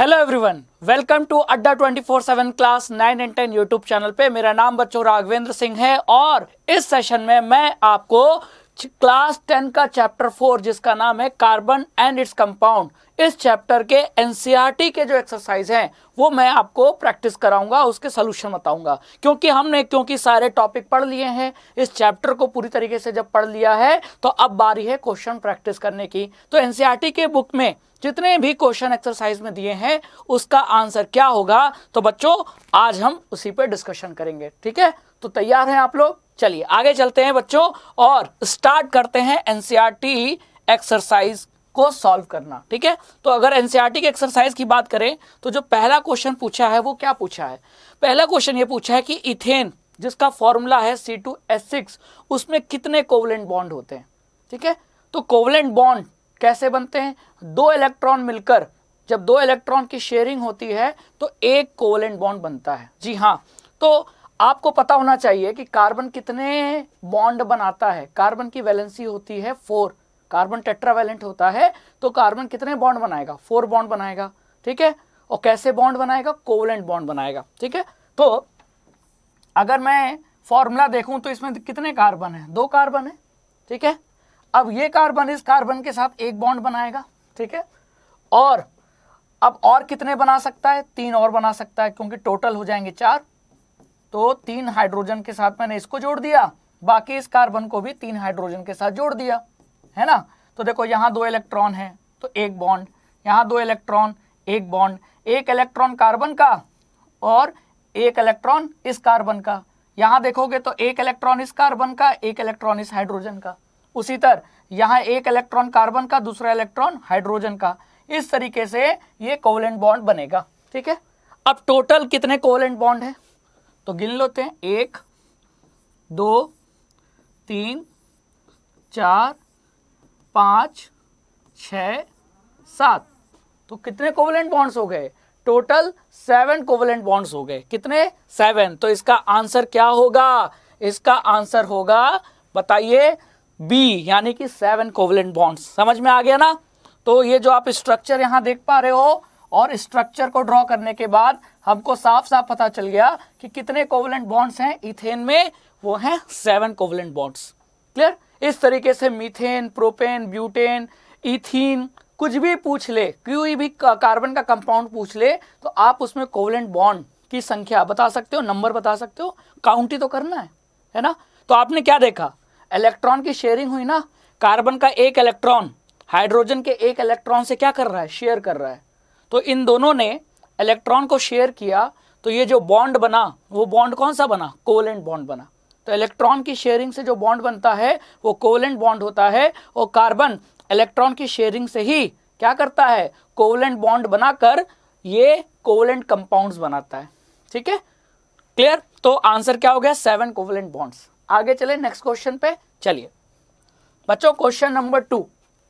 hello everyone welcome to अड्डा 24/7 class 9 and 10 YouTube channel पे मेरा नाम बच्चों राघवेंद्र सिंह है और इस सेशन में मैं आपको क्लास टेन का चैप्टर फोर जिसका नाम है कार्बन एंड इट्स कंपाउंड इस चैप्टर के एनसीईआरटी e के जो एक्सरसाइज हैं वो मैं आपको प्रैक्टिस कराऊंगा उसके सोल्यूशन बताऊंगा क्योंकि हमने क्योंकि सारे टॉपिक पढ़ लिए हैं इस चैप्टर को पूरी तरीके से जब पढ़ लिया है तो अब बारी है क्वेश्चन प्रैक्टिस करने की तो एनसीईआरटी e के बुक में जितने भी क्वेश्चन एक्सरसाइज में दिए हैं उसका आंसर क्या होगा तो बच्चों आज हम उसी पर डिस्कशन करेंगे ठीक है तो तैयार हैं आप लोग चलिए आगे चलते हैं बच्चों और स्टार्ट करते हैं एनसीईआरटी एक्सरसाइज e को सॉल्व करना ठीक है तो अगर एनसीईआरटी e की एक्सरसाइज की बात करें तो जो पहला क्वेश्चन पूछा है वो क्या पूछा है पहला क्वेश्चन ये पूछा है कि इथेन जिसका फॉर्मूला है सी टू एस सिक्स उसमें कितने कोवलेंट बॉन्ड होते हैं ठीक है तो कोवलेंट बॉन्ड कैसे बनते हैं दो इलेक्ट्रॉन मिलकर जब दो इलेक्ट्रॉन की शेयरिंग होती है तो एक कोवलेंट बॉन्ड बनता है जी हाँ तो आपको पता होना चाहिए कि कार्बन कितने बॉन्ड बनाता है कार्बन की वैलेंसी होती है फोर कार्बन टेट्रावेलेंट होता है तो कार्बन कितने बॉन्ड बनाएगा फोर बॉन्ड बनाएगा ठीक है और कैसे बॉन्ड बनाएगा कोवलेंट बॉन्ड बनाएगा ठीक है तो अगर मैं फॉर्मूला देखूं तो इसमें कितने कार्बन है दो कार्बन है ठीक है अब ये कार्बन इस कार्बन के साथ एक बॉन्ड बनाएगा ठीक है और अब और कितने बना सकता है तीन और बना सकता है क्योंकि टोटल हो जाएंगे चार तो तीन हाइड्रोजन के साथ मैंने इसको जोड़ दिया बाकी इस कार्बन को भी तीन हाइड्रोजन के साथ जोड़ दिया है ना तो देखो यहाँ दो इलेक्ट्रॉन है तो एक बॉन्ड यहाँ दो इलेक्ट्रॉन एक बॉन्ड एक इलेक्ट्रॉन कार्बन का और एक इलेक्ट्रॉन इस कार्बन का यहाँ देखोगे तो एक इलेक्ट्रॉन इस कार्बन का एक इलेक्ट्रॉन इस हाइड्रोजन का उसी तरह यहाँ एक इलेक्ट्रॉन कार्बन का दूसरा इलेक्ट्रॉन हाइड्रोजन का इस तरीके से ये कोवलेंट बॉन्ड बनेगा ठीक है अब टोटल कितने कोवलेंट बॉन्ड है तो गिन लेते हैं एक दो तीन चार पाँच छ सात तो कितने कोवलेंट बॉन्ड्स हो गए टोटल सेवन कोवलेंट बॉन्ड्स हो गए कितने सेवन तो इसका आंसर क्या होगा इसका आंसर होगा बताइए बी यानी कि सेवन कोवलेंट बॉन्ड्स समझ में आ गया ना तो ये जो आप स्ट्रक्चर यहां देख पा रहे हो और स्ट्रक्चर को ड्रॉ करने के बाद हमको साफ साफ पता चल गया कि कितने कोवलेंट बॉन्ड्स हैं इथेन में वो हैं सेवन कोवलेंट बॉन्ड्स क्लियर इस तरीके से मीथेन प्रोपेन ब्यूटेन इथीन कुछ भी पूछ ले कोई भी कार्बन का कंपाउंड पूछ ले तो आप उसमें कोवलेंट बॉन्ड की संख्या बता सकते हो नंबर बता सकते हो काउंटी तो करना है है ना तो आपने क्या देखा इलेक्ट्रॉन की शेयरिंग हुई ना कार्बन का एक इलेक्ट्रॉन हाइड्रोजन के एक इलेक्ट्रॉन से क्या कर रहा है शेयर कर रहा है तो इन दोनों ने इलेक्ट्रॉन को शेयर किया तो ये जो बॉन्ड बना वो बॉन्ड कौन सा बना कोवलेंट बॉन्ड बना तो इलेक्ट्रॉन की शेयरिंग से जो बॉन्ड बनता है वो कोवलेंट बॉन्ड होता है और कार्बन इलेक्ट्रॉन की शेयरिंग से ही क्या करता है कोवलेंट बॉन्ड बनाकर ये कोवलेंट कंपाउंड्स बनाता है ठीक है क्लियर तो आंसर क्या हो गया सेवन कोवलेंट बॉन्ड्स आगे चले नेक्स्ट क्वेश्चन पे चलिए बच्चों question number two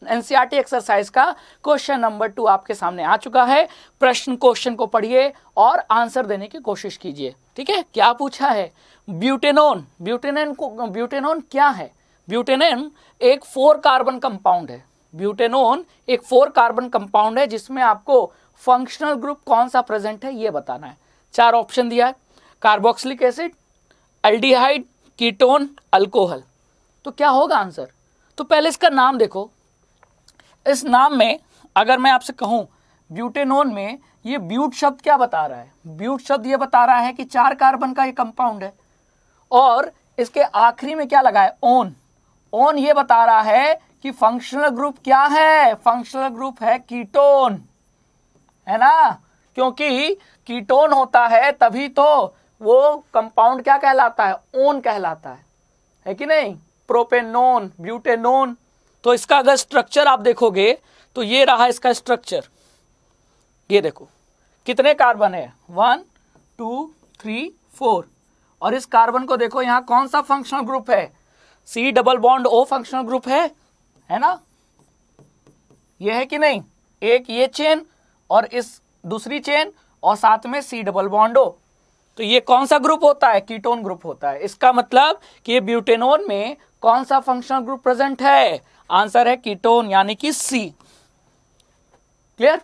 NCERT exercise का क्वेश्चन नंबर टू आपके सामने आ चुका है प्रश्न क्वेश्चन को पढ़िए और आंसर देने की कोशिश कीजिए ठीक है क्या पूछा है ब्यूटेनोन ब्यूटेनन को ब्यूटेनोन क्या है ब्यूटेनन एक फोर कार्बन कंपाउंड है ब्यूटेनोन एक फोर कार्बन कंपाउंड है जिसमें आपको फंक्शनल ग्रुप कौन सा प्रेजेंट है ये बताना है चार ऑप्शन दिया है carboxylic acid aldehyde ketone alcohol तो क्या होगा आंसर तो पहले इसका नाम देखो इस नाम में अगर मैं आपसे कहूं ब्यूटेनोन में ये ब्यूट शब्द क्या बता रहा है ब्यूट शब्द ये बता रहा है कि चार कार्बन का ये कंपाउंड है और इसके आखिरी में क्या लगा है ओन ओन ये बता रहा है कि फंक्शनल ग्रुप क्या है फंक्शनल ग्रुप है कीटोन है ना क्योंकि कीटोन होता है तभी तो वो कंपाउंड क्या कहलाता है ओन कहलाता है है कि नहीं प्रोपेनोन ब्यूटेनोन तो इसका अगर स्ट्रक्चर आप देखोगे तो ये रहा इसका स्ट्रक्चर ये देखो कितने कार्बन है वन टू थ्री फोर और इस कार्बन को देखो यहां कौन सा फंक्शनल ग्रुप है C double bond O functional group है है ना ये है कि नहीं एक ये चेन और इस दूसरी चेन और साथ में सी डबल बॉन्ड ओ तो ये कौन सा ग्रुप होता है कीटोन ग्रुप होता है इसका मतलब कि ये ब्यूटेनोन में कौन सा फंक्शनल ग्रुप प्रेजेंट है आंसर है कीटोन यानी कि सी क्लियर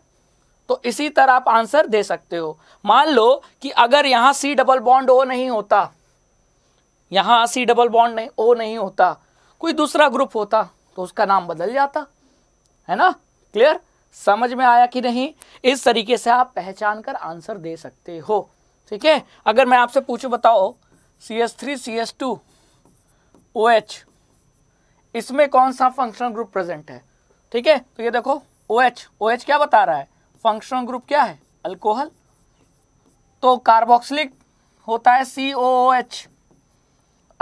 तो इसी तरह आप आंसर दे सकते हो मान लो कि अगर यहां सी डबल बॉन्ड ओ नहीं होता यहां सी डबल बॉन्ड नहीं ओ नहीं होता कोई दूसरा ग्रुप होता तो उसका नाम बदल जाता है ना क्लियर समझ में आया कि नहीं इस तरीके से आप पहचान कर आंसर दे सकते हो ठीक है अगर मैं आपसे पूछूं बताओ C S three C S two O H इसमें कौन सा फंक्शनल ग्रुप प्रेजेंट है ठीक है तो ये देखो ओ एच ओ एच क्या बता रहा है फंक्शनल ग्रुप क्या है अल्कोहल तो कार्बोक्सिलिक होता है सी ओ ओ एच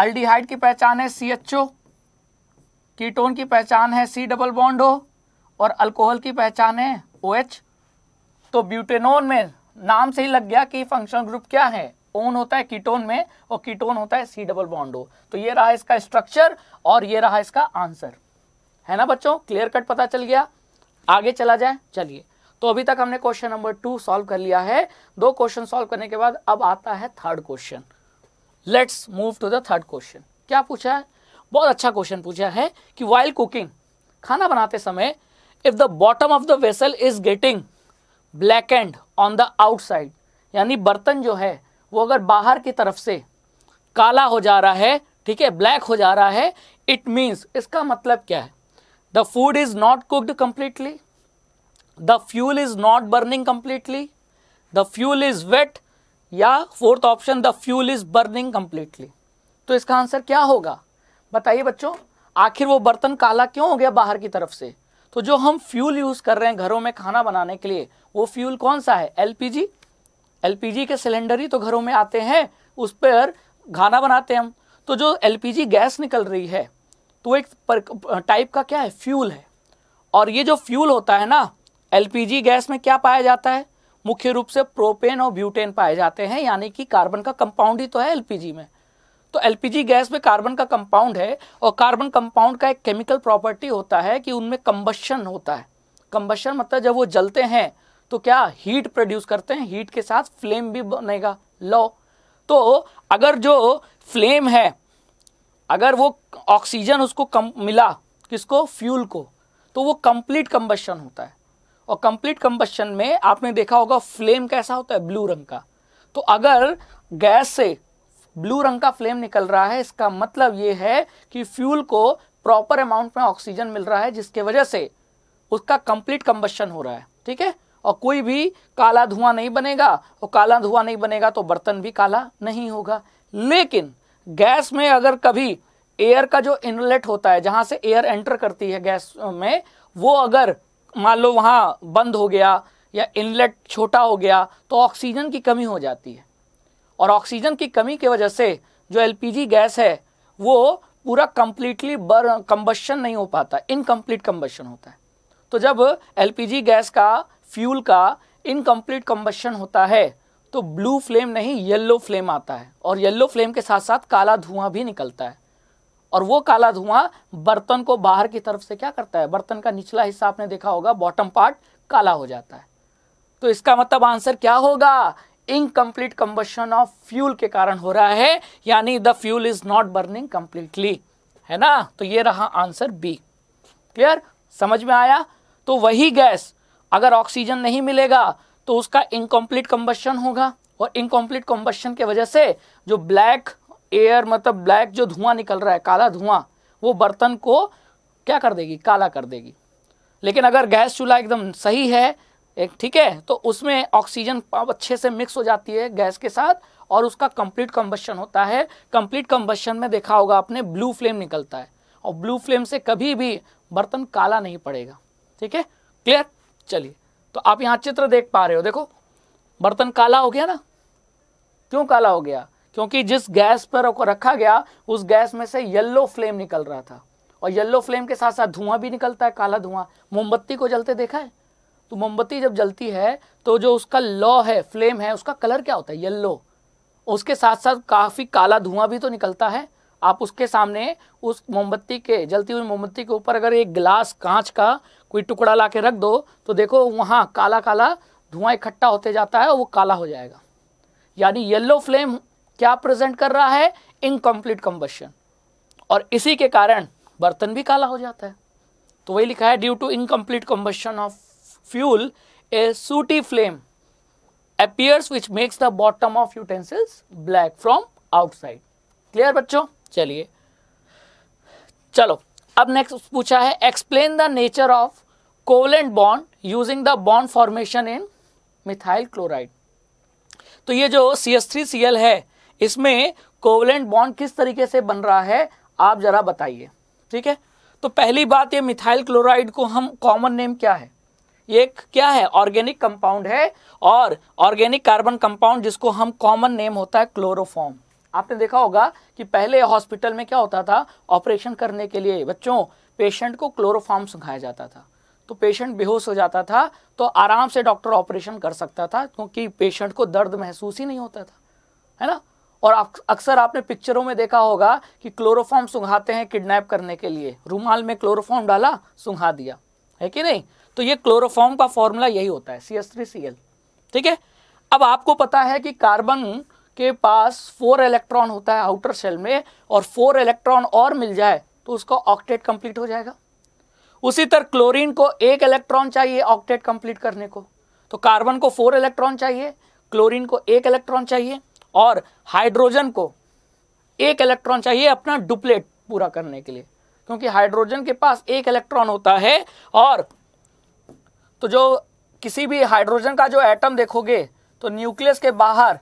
अल्डीहाइड की पहचान है सी एच ओ कीटोन की पहचान है सी डबल बॉन्ड हो और अल्कोहल की पहचान है ओ OH, एच तो ब्यूटेनोन में नाम से ही लग गया कि फंक्शनल ग्रुप क्या है ओन होता है कीटोन में और कीटोन होता है सी डबल बॉन्डो तो ये रहा इसका स्ट्रक्चर और ये रहा इसका आंसर है ना बच्चों क्लियर कट पता चल गया आगे चला जाए चलिए तो अभी तक हमने क्वेश्चन नंबर टू सॉल्व कर लिया है दो क्वेश्चन सॉल्व करने के बाद अब आता है third question let's move to the third question क्या पूछा है बहुत अच्छा क्वेश्चन पूछा है कि वाइल कुकिंग खाना बनाते समय if the bottom of the vessel is getting black and on the outside यानी बर्तन जो है वो अगर बाहर की तरफ से काला हो जा रहा है ठीक है ब्लैक हो जा रहा है इट मीन्स इसका मतलब क्या है the food is not cooked completely the fuel is not burning completely the fuel is wet या fourth option the fuel is burning completely तो इसका आंसर क्या होगा बताइए बच्चों आखिर वो बर्तन काला क्यों हो गया बाहर की तरफ से तो जो हम फ्यूल यूज़ कर रहे हैं घरों में खाना बनाने के लिए वो फ्यूल कौन सा है एलपीजी एलपीजी के सिलेंडर ही तो घरों में आते हैं उस पर खाना बनाते हैं हम तो जो एलपीजी गैस निकल रही है तो एक टाइप का क्या है फ्यूल है और ये जो फ्यूल होता है ना एलपीजी गैस में क्या पाया जाता है मुख्य रूप से प्रोपेन और ब्यूटेन पाए जाते हैं यानी कि कार्बन का कंपाउंड ही तो है एलपीजी में तो एलपीजी गैस में कार्बन का कंपाउंड है और कार्बन कंपाउंड का एक केमिकल प्रॉपर्टी होता है कि उनमें कंबशन होता है कंबशन मतलब जब वो जलते हैं तो क्या हीट प्रोड्यूस करते हैं हीट के साथ फ्लेम भी बनेगा लो तो अगर जो फ्लेम है अगर वो ऑक्सीजन उसको कम मिला किसको फ्यूल को तो वो कंप्लीट कंबशन होता है और कंप्लीट कंबशन में आपने देखा होगा फ्लेम कैसा होता है ब्लू रंग का तो अगर गैस से ब्लू रंग का फ्लेम निकल रहा है इसका मतलब ये है कि फ्यूल को प्रॉपर अमाउंट में ऑक्सीजन मिल रहा है जिसके वजह से उसका कंप्लीट कंबशन हो रहा है ठीक है और कोई भी काला धुआं नहीं बनेगा और काला धुआं नहीं बनेगा तो बर्तन भी काला नहीं होगा लेकिन गैस में अगर कभी एयर का जो इनलेट होता है जहां से एयर एंटर करती है गैस में वो अगर मान लो वहाँ बंद हो गया या इनलेट छोटा हो गया तो ऑक्सीजन की कमी हो जाती है और ऑक्सीजन की कमी की वजह से जो एलपीजी गैस है वो पूरा कम्प्लीटली बर कम्बशन नहीं हो पाता इनकम्प्लीट कम्बशन होता है तो जब एलपीजी गैस का फ्यूल का इनकम्प्लीट कम्बशन होता है तो ब्लू फ्लेम नहीं येल्लो फ्लेम आता है और येल्लो फ्लेम के साथ साथ काला धुआं भी निकलता है और वो काला धुआं बर्तन को बाहर की तरफ से क्या करता है बर्तन का निचला हिस्सा आपने देखा होगा बॉटम पार्ट काला हो जाता है तो इसका मतलब आंसर क्या होगा इनकम्प्लीट कंबशन ऑफ फ्यूल के कारण हो रहा है यानी the fuel is not burning completely है ना तो ये रहा आंसर बी क्लियर समझ में आया तो वही गैस अगर ऑक्सीजन नहीं मिलेगा तो उसका इनकम्प्लीट कम्बशन होगा और इनकम्प्लीट कम्बशन के वजह से जो ब्लैक एयर मतलब ब्लैक जो धुआं निकल रहा है काला धुआं वो बर्तन को क्या कर देगी काला कर देगी लेकिन अगर गैस चूल्हा एकदम सही है एक ठीक है तो उसमें ऑक्सीजन अच्छे से मिक्स हो जाती है गैस के साथ और उसका कंप्लीट कम्बशन होता है कंप्लीट कम्बशन में देखा होगा आपने ब्लू फ्लेम निकलता है और ब्लू फ्लेम से कभी भी बर्तन काला नहीं पड़ेगा ठीक है क्लियर चलिए तो आप यहाँ चित्र देख पा रहे हो देखो बर्तन काला हो गया ना क्यों काला हो गया क्योंकि जिस गैस पर रखा गया उस गैस में से येल्लो फ्लेम निकल रहा था और येल्लो फ्लेम के साथ साथ धुआं भी निकलता है काला धुआं मोमबत्ती को जलते देखा है तो मोमबत्ती जब जलती है तो जो उसका लॉ है फ्लेम है उसका कलर क्या होता है येल्लो उसके साथ साथ काफ़ी काला धुआं भी तो निकलता है आप उसके सामने उस मोमबत्ती के जलती हुई मोमबत्ती के ऊपर अगर एक गिलास कांच का कोई टुकड़ा ला रख दो तो देखो वहाँ काला काला धुआं इकट्ठा होते जाता है वो काला हो जाएगा यानी येलो फ्लेम क्या प्रेजेंट कर रहा है इनकम्प्लीट कम्बशन और इसी के कारण बर्तन भी काला हो जाता है तो वही लिखा है due to incomplete combustion of fuel a sooty flame appears which makes the bottom of utensils black from outside clear बच्चों चलिए चलो अब नेक्स्ट पूछा है explain the nature of covalent bond using the bond formation in methyl chloride तो ये जो C S three C L है इसमें कोवलेंट बॉन्ड किस तरीके से बन रहा है आप जरा बताइए ठीक है तो पहली बात ये मिथाइल क्लोराइड को हम कॉमन नेम क्या है ये क्या है ऑर्गेनिक कंपाउंड है और ऑर्गेनिक कार्बन कंपाउंड जिसको हम कॉमन नेम होता है क्लोरोफॉर्म आपने देखा होगा कि पहले हॉस्पिटल में क्या होता था ऑपरेशन करने के लिए बच्चों पेशेंट को क्लोरोफॉर्म सुखाया जाता था तो पेशेंट बेहोश हो जाता था तो आराम से डॉक्टर ऑपरेशन कर सकता था क्योंकि पेशेंट को दर्द महसूस ही नहीं होता था है ना और अक्सर आपने पिक्चरों में देखा होगा कि क्लोरोफॉर्म सुघाते हैं किडनैप करने के लिए रूमाल में क्लोरोफॉर्म डाला सुंघा दिया है कि नहीं तो ये क्लोरोफॉर्म का फॉर्मूला यही होता है C S three C L ठीक है अब आपको पता है कि कार्बन के पास फोर इलेक्ट्रॉन होता है आउटर शेल में और फोर इलेक्ट्रॉन और मिल जाए तो उसका ऑक्टेट कंप्लीट हो जाएगा उसी तरह क्लोरीन को एक इलेक्ट्रॉन चाहिए ऑक्टेट कंप्लीट करने को तो कार्बन को फोर इलेक्ट्रॉन चाहिए क्लोरीन को एक इलेक्ट्रॉन चाहिए और हाइड्रोजन को एक इलेक्ट्रॉन चाहिए अपना डुप्लेट पूरा करने के लिए क्योंकि हाइड्रोजन के पास एक इलेक्ट्रॉन होता है और तो जो किसी भी हाइड्रोजन का जो एटम देखोगे तो न्यूक्लियस के बाहर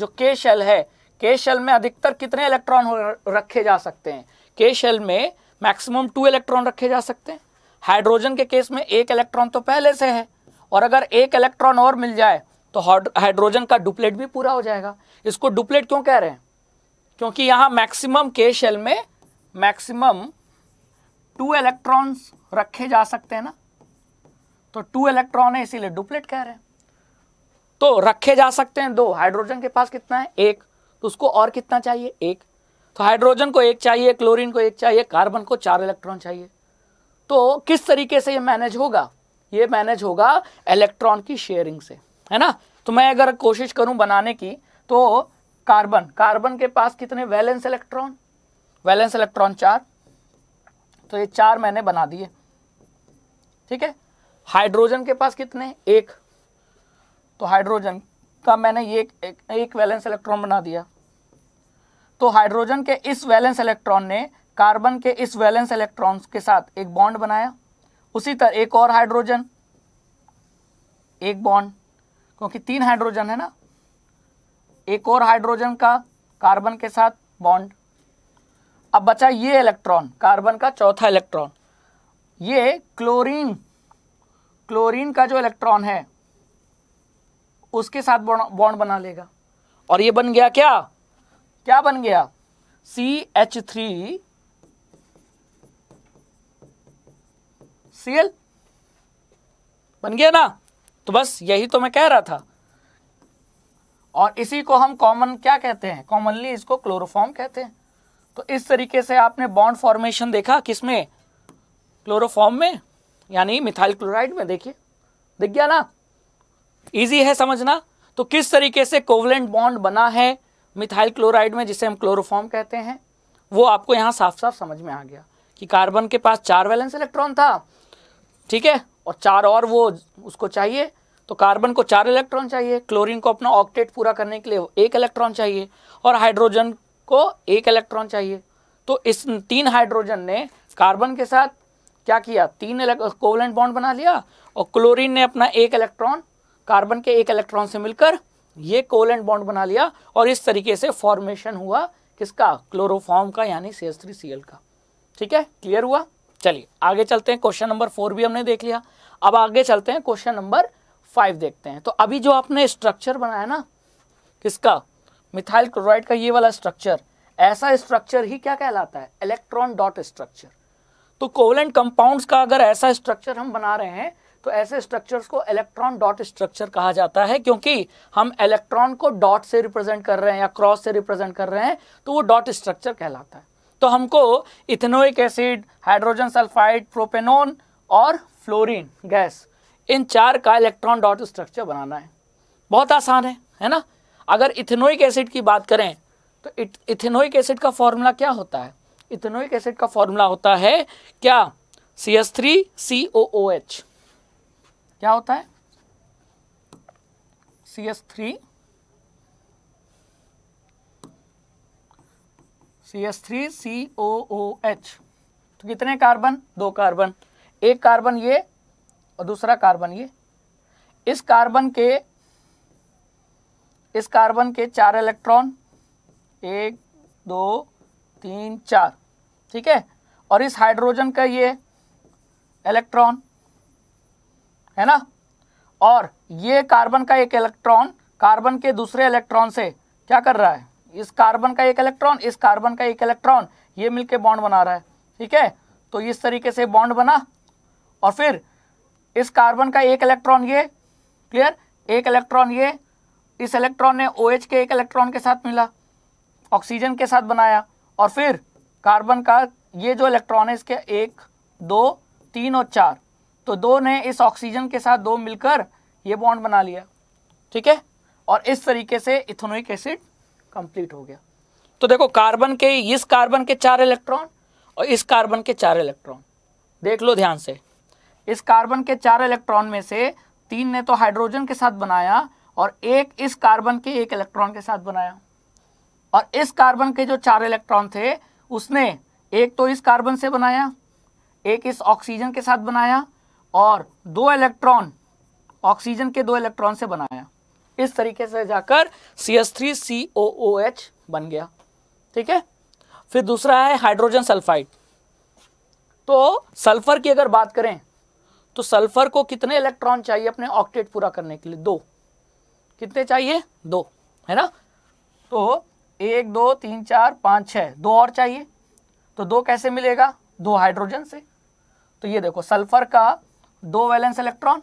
जो के शेल है के शेल में अधिकतर कितने इलेक्ट्रॉन रखे जा सकते हैं के शेल में मैक्सिमम टू इलेक्ट्रॉन रखे जा सकते हैं हाइड्रोजन के केस में एक इलेक्ट्रॉन तो पहले से है और अगर एक इलेक्ट्रॉन और मिल जाए तो हाइड्रोजन का डुप्लेट भी पूरा हो जाएगा इसको डुप्लेट क्यों कह रहे हैं क्योंकि यहाँ मैक्सिमम के शेल में मैक्सिमम टू इलेक्ट्रॉन्स रखे जा सकते हैं ना तो टू इलेक्ट्रॉन है इसीलिए डुप्लेट कह रहे हैं तो रखे जा सकते हैं दो हाइड्रोजन के पास कितना है एक तो उसको और कितना चाहिए एक तो हाइड्रोजन को एक चाहिए क्लोरीन को एक चाहिए कार्बन को चार इलेक्ट्रॉन चाहिए तो किस तरीके से ये मैनेज होगा ये मैनेज होगा इलेक्ट्रॉन की शेयरिंग से है ना तो मैं अगर कोशिश करूं बनाने की तो कार्बन कार्बन के पास कितने वैलेंस इलेक्ट्रॉन वैलेंस इलेक्ट्रॉन चार तो ये चार मैंने बना दिए ठीक है हाइड्रोजन के पास कितने एक तो हाइड्रोजन का मैंने ये एक, एक, एक वैलेंस इलेक्ट्रॉन बना दिया तो हाइड्रोजन के इस वैलेंस इलेक्ट्रॉन ने कार्बन के इस वैलेंस इलेक्ट्रॉन के साथ एक बॉन्ड बनाया उसी तरह एक और हाइड्रोजन एक बॉन्ड क्योंकि तीन हाइड्रोजन है ना एक और हाइड्रोजन का कार्बन के साथ बॉन्ड अब बचा ये इलेक्ट्रॉन कार्बन का चौथा इलेक्ट्रॉन ये क्लोरीन क्लोरीन का जो इलेक्ट्रॉन है उसके साथ बॉन्ड बना लेगा और ये बन गया क्या क्या बन गया C H three C L बन गया ना तो बस यही तो मैं कह रहा था और इसी को हम कॉमन क्या कहते हैं कॉमनली इसको क्लोरोफॉर्म कहते हैं तो इस तरीके से आपने बॉन्ड फॉर्मेशन देखा किसमें क्लोरोफॉर्म में यानी मिथाइल क्लोराइड में देखिए दिख गया ना इजी है समझना तो किस तरीके से कोवलेंट बॉन्ड बना है मिथाइल क्लोराइड में जिसे हम क्लोरोफॉर्म कहते हैं वो आपको यहाँ साफ साफ समझ में आ गया कि कार्बन के पास चार वैलेंस इलेक्ट्रॉन था ठीक है और चार और वो उसको चाहिए तो कार्बन को चार इलेक्ट्रॉन चाहिए क्लोरीन को अपना ऑक्टेट पूरा करने के लिए एक इलेक्ट्रॉन चाहिए और हाइड्रोजन को एक इलेक्ट्रॉन चाहिए तो इस तीन हाइड्रोजन ने कार्बन के साथ क्या किया तीन कोवलेंट बॉन्ड बना लिया और क्लोरीन ने अपना एक इलेक्ट्रॉन कार्बन के एक इलेक्ट्रॉन से मिलकर ये एंड बॉन्ड बना लिया और इस तरीके से फॉर्मेशन हुआ किसका क्लोरोफॉर्म का यानी C S three C L का ठीक है क्लियर हुआ चलिए आगे चलते हैं क्वेश्चन नंबर फोर भी हमने देख लिया अब आगे चलते हैं क्वेश्चन नंबर फाइव देखते हैं तो अभी जो आपने स्ट्रक्चर बनाया ना किसका मिथाइल क्लोराइड का ये वाला स्ट्रक्चर ऐसा स्ट्रक्चर ही क्या कहलाता है इलेक्ट्रॉन डॉट स्ट्रक्चर तो कोवलेंट कंपाउंड्स का अगर ऐसा स्ट्रक्चर हम बना रहे हैं तो ऐसे स्ट्रक्चर्स को इलेक्ट्रॉन डॉट स्ट्रक्चर कहा जाता है क्योंकि हम इलेक्ट्रॉन को डॉट से रिप्रेजेंट कर रहे हैं या क्रॉस से रिप्रेजेंट कर रहे हैं तो वो डॉट स्ट्रक्चर कहलाता है तो हमको ethanoic acid hydrogen sulphide propanone और फ्लोरीन गैस इन चार का इलेक्ट्रॉन डॉट स्ट्रक्चर बनाना है बहुत आसान है है ना अगर इथेनोइक एसिड की बात करें तो इथेनोइक एसिड का फॉर्मूला क्या होता है इथेनोइक एसिड का फॉर्मूला होता है क्या C S three C O O H क्या होता है C S three C S three C O O H तो कितने कार्बन दो कार्बन एक कार्बन ये और दूसरा कार्बन ये इस कार्बन के इस कार्बन के चार इलेक्ट्रॉन एक दो तीन चार ठीक है और इस हाइड्रोजन का ये इलेक्ट्रॉन है ना और ये कार्बन का एक इलेक्ट्रॉन कार्बन के दूसरे इलेक्ट्रॉन से क्या कर रहा है इस कार्बन का एक इलेक्ट्रॉन इस कार्बन का एक इलेक्ट्रॉन ये मिलके बॉन्ड बना रहा है ठीक है तो इस तरीके से बॉन्ड बना और फिर इस कार्बन का एक इलेक्ट्रॉन ये क्लियर एक इलेक्ट्रॉन ये इस इलेक्ट्रॉन ने ओ OH के एक इलेक्ट्रॉन के साथ मिला ऑक्सीजन के साथ बनाया और फिर कार्बन का ये जो इलेक्ट्रॉन है इसके एक दो तीन और चार तो दो ने इस ऑक्सीजन के साथ दो मिलकर ये बॉन्ड बना लिया ठीक है और इस तरीके से इथोनोइक एसिड कंप्लीट हो गया तो देखो कार्बन के इस कार्बन के चार इलेक्ट्रॉन और इस कार्बन के चार इलेक्ट्रॉन देख लो ध्यान से इस कार्बन के चार इलेक्ट्रॉन में से तीन ने तो हाइड्रोजन के साथ बनाया और एक इस कार्बन के एक इलेक्ट्रॉन के साथ बनाया और इस कार्बन के जो चार इलेक्ट्रॉन थे उसने एक तो इस कार्बन से बनाया एक इस ऑक्सीजन के साथ बनाया और दो इलेक्ट्रॉन ऑक्सीजन के दो इलेक्ट्रॉन से बनाया इस तरीके से जाकर C S three C O O H बन गया ठीक है फिर दूसरा है हाइड्रोजन सल्फाइड तो सल्फर की अगर बात करें तो सल्फर को कितने इलेक्ट्रॉन चाहिए अपने ऑक्टेट पूरा करने के लिए दो कितने चाहिए दो है ना तो एक दो तीन चार पाँच छः दो और चाहिए तो दो कैसे मिलेगा दो हाइड्रोजन से तो ये देखो सल्फर का दो वैलेंस इलेक्ट्रॉन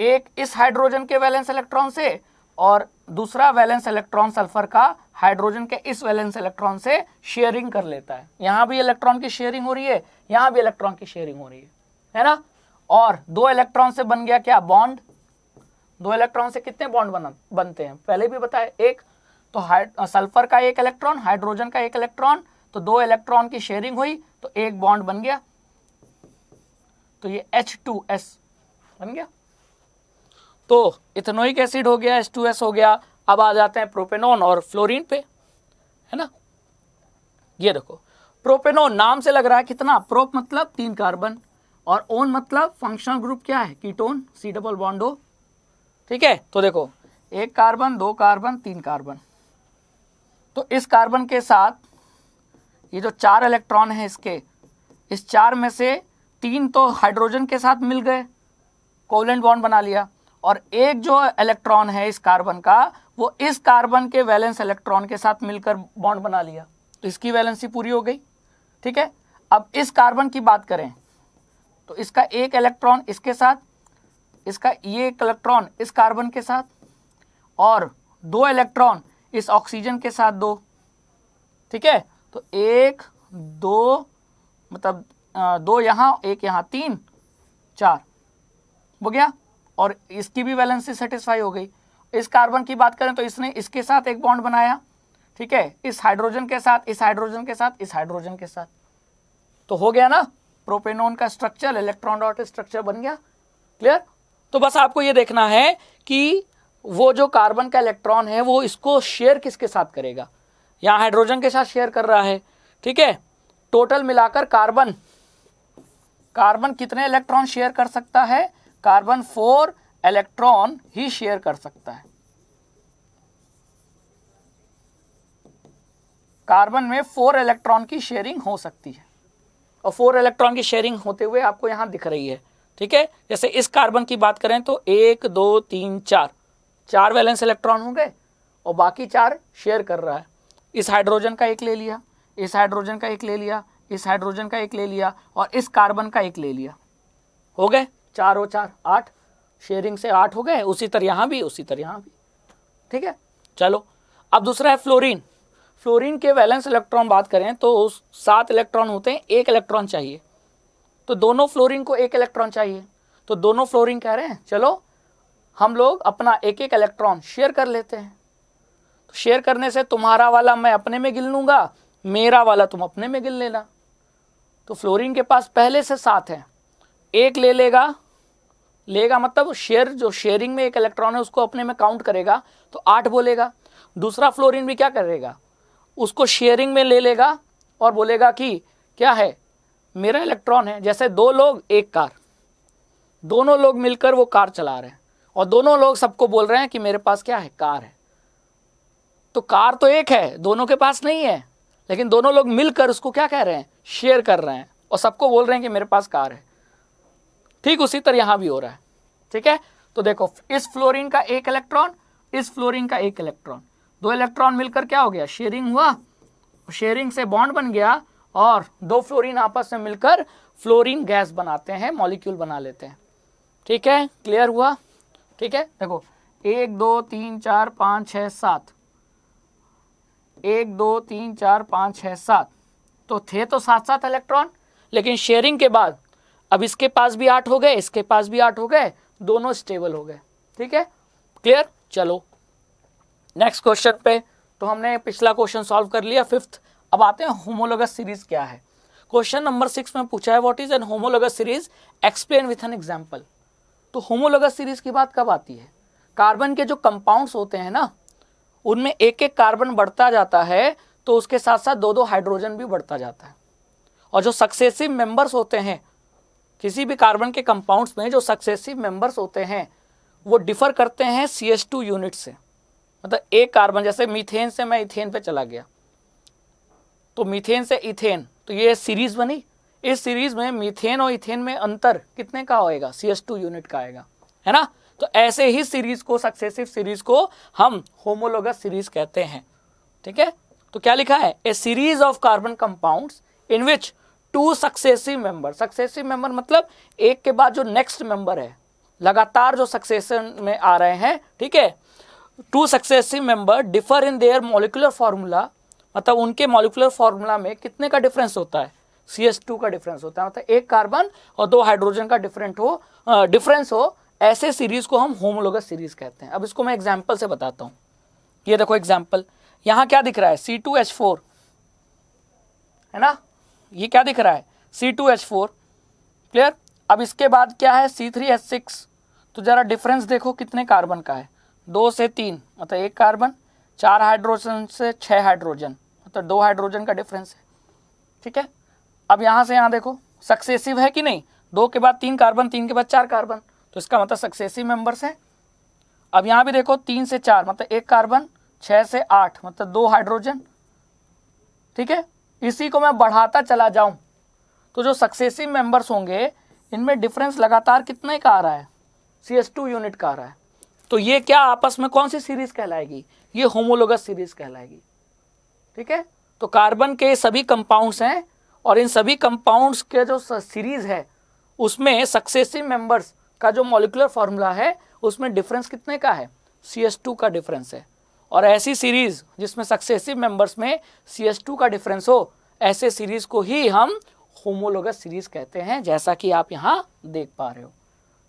एक इस हाइड्रोजन के वैलेंस इलेक्ट्रॉन से और दूसरा वैलेंस इलेक्ट्रॉन सल्फर का हाइड्रोजन के इस वैलेंस इलेक्ट्रॉन से शेयरिंग कर लेता है यहां भी इलेक्ट्रॉन की शेयरिंग हो रही है यहां भी इलेक्ट्रॉन की शेयरिंग हो रही है है ना और दो इलेक्ट्रॉन से बन गया क्या बॉन्ड दो इलेक्ट्रॉन से कितने बॉन्ड बना बनते हैं पहले भी बताया एक तो सल्फर का एक इलेक्ट्रॉन हाइड्रोजन का एक इलेक्ट्रॉन तो दो इलेक्ट्रॉन की शेयरिंग हुई तो एक बॉन्ड बन गया तो ये एच टू एस बन गया तो इथेनोइक एसिड हो गया एच टू एस हो गया अब आ जाते हैं प्रोपेनॉन और फ्लोरीन पे है ना ये देखो प्रोपेनोन नाम से लग रहा है कितना प्रोप मतलब तीन कार्बन और ओन मतलब फंक्शनल ग्रुप क्या है कीटोन सी डबल बॉन्डो ठीक है तो देखो एक कार्बन दो कार्बन तीन कार्बन तो इस कार्बन के साथ ये जो चार इलेक्ट्रॉन है इसके इस चार में से तीन तो हाइड्रोजन के साथ मिल गए कोवलेंट बॉन्ड बना लिया और एक जो इलेक्ट्रॉन है इस कार्बन का वो इस कार्बन के वैलेंस इलेक्ट्रॉन के साथ मिलकर बॉन्ड बना लिया तो इसकी वैलेंसी पूरी हो गई ठीक है अब इस कार्बन की बात करें तो इसका एक इलेक्ट्रॉन इसके साथ इसका ये एक इलेक्ट्रॉन इस कार्बन के साथ और दो इलेक्ट्रॉन इस ऑक्सीजन के साथ दो ठीक है तो एक दो मतलब दो यहाँ एक यहाँ तीन चार हो गया और इसकी भी वैलेंसी सेटिस्फाई हो गई इस कार्बन की बात करें तो इसने इसके साथ एक बॉन्ड बनाया ठीक है इस हाइड्रोजन के साथ इस हाइड्रोजन के साथ इस हाइड्रोजन के साथ तो हो गया ना प्रोपेनोन का स्ट्रक्चर इलेक्ट्रॉन डॉट स्ट्रक्चर बन गया क्लियर तो बस आपको ये देखना है कि वो जो कार्बन का इलेक्ट्रॉन है वो इसको शेयर किसके साथ करेगा यहाँ हाइड्रोजन के साथ शेयर कर रहा है ठीक है टोटल मिलाकर कार्बन कार्बन कितने इलेक्ट्रॉन शेयर कर सकता है कार्बन फोर इलेक्ट्रॉन ही शेयर कर सकता है कार्बन में फोर इलेक्ट्रॉन की शेयरिंग हो सकती है और फोर इलेक्ट्रॉन की शेयरिंग होते हुए आपको यहां दिख रही है ठीक है जैसे इस कार्बन की बात करें तो एक दो तीन चार चार वैलेंस इलेक्ट्रॉन होंगे और बाकी चार शेयर कर रहा है इस हाइड्रोजन का एक ले लिया इस हाइड्रोजन का एक ले लिया इस हाइड्रोजन का एक ले लिया और इस कार्बन का एक ले लिया हो गए चार हो चार आठ शेयरिंग से आठ हो गए उसी तरह यहाँ भी उसी तरह यहाँ भी ठीक है चलो अब दूसरा है फ्लोरीन फ्लोरीन के वैलेंस इलेक्ट्रॉन बात करें तो सात इलेक्ट्रॉन होते हैं एक इलेक्ट्रॉन चाहिए तो दोनों फ्लोरीन को एक इलेक्ट्रॉन चाहिए तो दोनों फ्लोरीन कह रहे हैं चलो हम लोग अपना एक एक इलेक्ट्रॉन शेयर कर लेते हैं तो शेयर करने से तुम्हारा वाला मैं अपने में गिन लूँगा मेरा वाला तुम अपने में गिन लेना तो फ्लोरीन के पास पहले से सात हैं एक ले लेगा लेगा मतलब शेयर जो शेयरिंग में एक इलेक्ट्रॉन है उसको अपने में काउंट करेगा तो आठ बोलेगा दूसरा फ्लोरीन भी क्या करेगा उसको शेयरिंग में ले लेगा और बोलेगा कि क्या है मेरा इलेक्ट्रॉन है जैसे दो लोग एक कार दोनों लोग मिलकर वो कार चला रहे हैं और दोनों लोग सबको बोल रहे हैं कि मेरे पास क्या है कार है तो कार तो एक है दोनों के पास नहीं है लेकिन दोनों लोग मिलकर उसको क्या कह रहे हैं शेयर कर रहे हैं और सबको बोल रहे हैं कि मेरे पास कार है ठीक उसी तरह यहां भी हो रहा है ठीक है तो देखो इस फ्लोरिन का एक इलेक्ट्रॉन इस फ्लोरिन का एक इलेक्ट्रॉन दो इलेक्ट्रॉन मिलकर क्या हो गया शेयरिंग हुआ शेयरिंग से बॉन्ड बन गया और दो फ्लोरिन आपस में मिलकर फ्लोरिन गैस बनाते हैं मॉलिक्यूल बना लेते हैं ठीक है क्लियर हुआ ठीक है देखो एक दो तीन चार पाँच छः सात एक दो तीन चार पाँच छः सात तो थे तो सात सात इलेक्ट्रॉन लेकिन शेयरिंग के बाद अब इसके पास भी आठ हो गए इसके पास भी आठ हो गए दोनों स्टेबल हो गए ठीक है क्लियर चलो नेक्स्ट क्वेश्चन पे तो हमने पिछला क्वेश्चन सॉल्व कर लिया फिफ्थ अब आते हैं होमोलोगस सीरीज क्या है क्वेश्चन नंबर सिक्स में पूछा है what is an homologous series explain with an example तो होमोलोगस सीरीज की बात कब आती है कार्बन के जो कंपाउंड्स होते हैं ना उनमें एक एक कार्बन बढ़ता जाता है तो उसके साथ साथ दो दो हाइड्रोजन भी बढ़ता जाता है और जो सक्सेसिव मेंबर्स होते हैं किसी भी कार्बन के कंपाउंड्स में जो सक्सेसिव मेंबर्स होते हैं वो डिफर करते हैं सी एस टू यूनिट से मतलब एक कार्बन जैसे मीथेन से मैं इथेन पे चला गया तो मीथेन से इथेन तो ये सीरीज बनी इस सीरीज में मीथेन और इथेन में अंतर कितने का होएगा सी एस टू यूनिट का आएगा है ना तो ऐसे ही सीरीज को सक्सेसिव सीरीज को हम होमोलोगस सीरीज कहते हैं ठीक है तो क्या लिखा है a series of carbon compounds in which two successive member successive member मतलब एक के बाद जो नेक्स्ट मेंबर है लगातार जो सक्सेसन में आ रहे हैं ठीक है two successive member differ in their molecular formula मतलब उनके मोलिकुलर फार्मूला में कितने का डिफरेंस होता है सी एस टू का डिफरेंस होता है मतलब एक कार्बन और दो हाइड्रोजन का डिफरेंट हो डिफरेंस हो ऐसे सीरीज़ को हम होमोलोगस सीरीज़ कहते हैं अब इसको मैं एग्जाम्पल से बताता हूँ ये देखो एग्जाम्पल यहाँ क्या दिख रहा है सी टू एच फोर है ना ये क्या दिख रहा है C two H four clear अब इसके बाद क्या है सी थ्री एच सिक्स तो ज़रा डिफरेंस देखो कितने कार्बन का है दो से तीन मतलब एक कार्बन चार हाइड्रोजन से छः हाइड्रोजन मतलब दो हाइड्रोजन का डिफरेंस है ठीक है अब यहाँ से यहाँ देखो सक्सेसिव है कि नहीं दो के बाद तीन कार्बन तीन के बाद चार कार्बन तो इसका मतलब सक्सेसिव मेंबर्स हैं अब यहाँ भी देखो तीन से चार मतलब एक कार्बन छः से आठ मतलब दो हाइड्रोजन ठीक है इसी को मैं बढ़ाता चला जाऊं तो जो सक्सेसिव मेंबर्स होंगे इनमें डिफरेंस लगातार कितने का आ रहा है सी एस टू यूनिट का आ रहा है तो ये क्या आपस में कौन सी सीरीज कहलाएगी ये होमोलोगस सीरीज कहलाएगी ठीक है तो कार्बन के सभी कंपाउंड्स हैं और इन सभी कंपाउंड्स के जो सीरीज है उसमें सक्सेसिव मेंबर्स का जो मॉलिकुलर फार्मूला है उसमें डिफरेंस कितने का है सी एस टू का डिफरेंस है और ऐसी सीरीज़ जिसमें सक्सेसिव मेंबर्स में सी एस टू का डिफरेंस हो ऐसे सीरीज़ को ही हम होमोलोगस सीरीज़ कहते हैं जैसा कि आप यहाँ देख पा रहे हो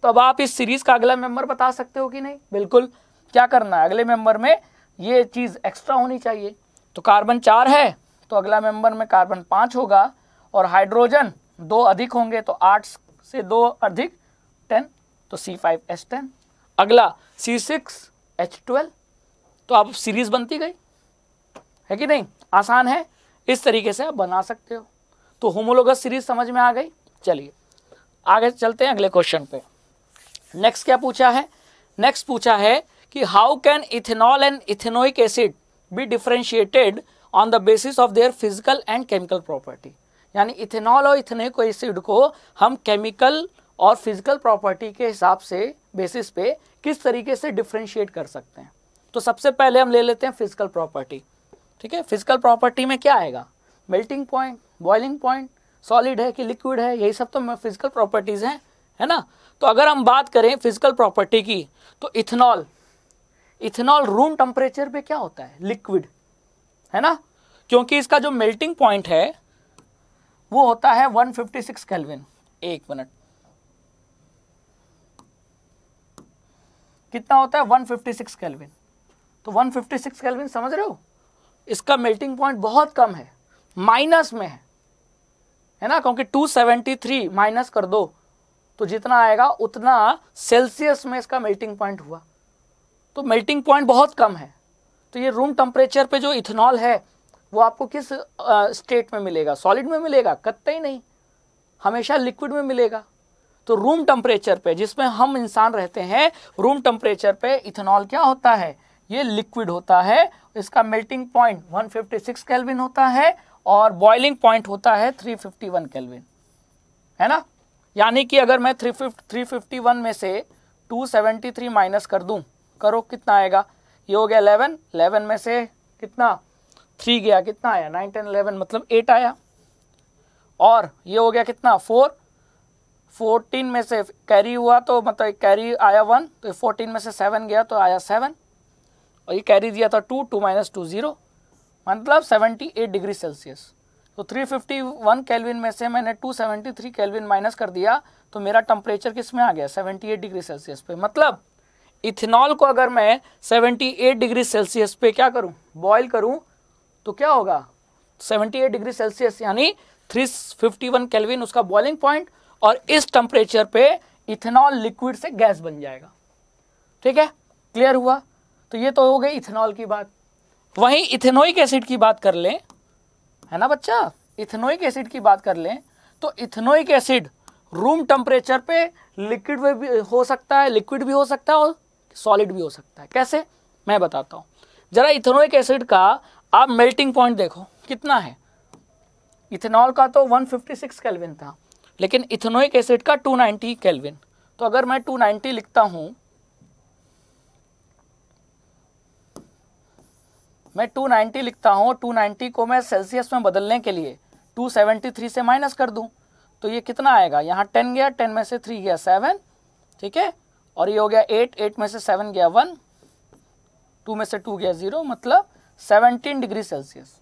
तो अब आप इस सीरीज़ का अगला मेंबर बता सकते हो कि नहीं बिल्कुल क्या करना है अगले मेंबर में ये चीज़ एक्स्ट्रा होनी चाहिए तो कार्बन चार है तो अगला मेंबर में कार्बन पाँच होगा और हाइड्रोजन दो अधिक होंगे तो आठ से दो अधिक टेन तो सी फाइव एच टेन अगला सी सिक्स एच ट्वेल्व तो आप सीरीज बनती गई है कि नहीं आसान है इस तरीके से आप बना सकते हो तो होमोलोगस सीरीज समझ में आ गई चलिए आगे चलते हैं अगले क्वेश्चन पे नेक्स्ट क्या पूछा है नेक्स्ट पूछा है कि how can ethanol and ethanoic acid be differentiated on the basis of their physical and chemical property यानी इथेनॉल और इथेनोइक एसिड को हम केमिकल और फिजिकल प्रॉपर्टी के हिसाब से बेसिस पे किस तरीके से डिफ्रेंशिएट कर सकते हैं तो सबसे पहले हम ले लेते हैं फिजिकल प्रॉपर्टी ठीक है फिजिकल प्रॉपर्टी में क्या आएगा melting point boiling point solid है कि लिक्विड है यही सब तो फिजिकल प्रॉपर्टीज़ हैं है ना तो अगर हम बात करें फिजिकल प्रॉपर्टी की तो इथेनॉल इथेनॉल रूम टेम्परेचर पे क्या होता है लिक्विड है ना क्योंकि इसका जो मेल्टिंग पॉइंट है वो होता है 156 केल्विन एक मिनट कितना होता है 156 फिफ्टी केल्विन तो 156 फिफ्टी केल्विन समझ रहे हो इसका मेल्टिंग पॉइंट बहुत कम है माइनस में है है ना क्योंकि 273 माइनस कर दो तो जितना आएगा उतना सेल्सियस में इसका मेल्टिंग पॉइंट हुआ तो मेल्टिंग पॉइंट बहुत कम है तो ये रूम टेम्परेचर पे जो इथेनॉल है वो आपको किस स्टेट में मिलेगा सॉलिड में मिलेगा कत्ते ही नहीं हमेशा लिक्विड में मिलेगा तो रूम टेम्परेचर पे जिसमें हम इंसान रहते हैं रूम टेम्परेचर पे इथेनॉल क्या होता है ये लिक्विड होता है इसका मेल्टिंग पॉइंट 156 केल्विन होता है और बॉइलिंग पॉइंट होता है 351 केल्विन है ना यानी कि अगर मैं 351 में से 273 माइनस कर दूं करो कितना आएगा ये हो गया 11 11 में से कितना थ्री गया कितना आया नाइन टेन 11 मतलब एट आया और ये हो गया कितना फोर फोर्टीन में से कैरी हुआ तो मतलब कैरी आया वन तो फोर्टीन में से सेवन गया तो आया सेवन और ये कैरी दिया था two two minus two zero मतलब सेवेंटी एट डिग्री सेल्सियस तो थ्री फिफ्टी वन कैलविन में से मैंने two seventy three kelvin minus कर दिया तो मेरा टेम्परेचर किस में आ गया सेवेंटी एट डिग्री सेल्सियस पे मतलब इथेनॉल को अगर मैं सेवेंटी एट डिग्री सेल्सियस पे क्या करूँ बॉयल करूँ तो क्या होगा सेवेंटी एट डिग्री सेल्सियस यानी थ्री फिफ्टी वन कैलविन उसका बॉइलिंग पॉइंट और इस टेम्परेचर पे इथेनॉल लिक्विड से गैस बन जाएगा ठीक है क्लियर हुआ तो ये तो हो गई इथेनॉल की बात वहीं इथेनोइक एसिड की बात कर लें है ना बच्चा इथेनोइक एसिड की बात कर लें तो इथेनोइक एसिड रूम टेम्परेचर पे लिक्विड भी हो सकता है लिक्विड भी हो सकता है और सॉलिड भी हो सकता है कैसे मैं बताता हूँ ज़रा इथेनोइक एसिड का आप मेल्टिंग पॉइंट देखो कितना है इथेनॉल का तो 156 केल्विन था लेकिन इथेनोइक एसिड का 290 नाइन्टी केल्विन तो अगर मैं 290 लिखता हूं मैं 290 लिखता हूं 290 को मैं सेल्सियस में बदलने के लिए 273 से माइनस कर दूं तो ये कितना आएगा यहां 10 गया 10 में से 3 गया 7 ठीक है और ये हो गया 8 8 में से 7 गया 1 2 में से 2 गया 0 मतलब 17 डिग्री सेल्सियस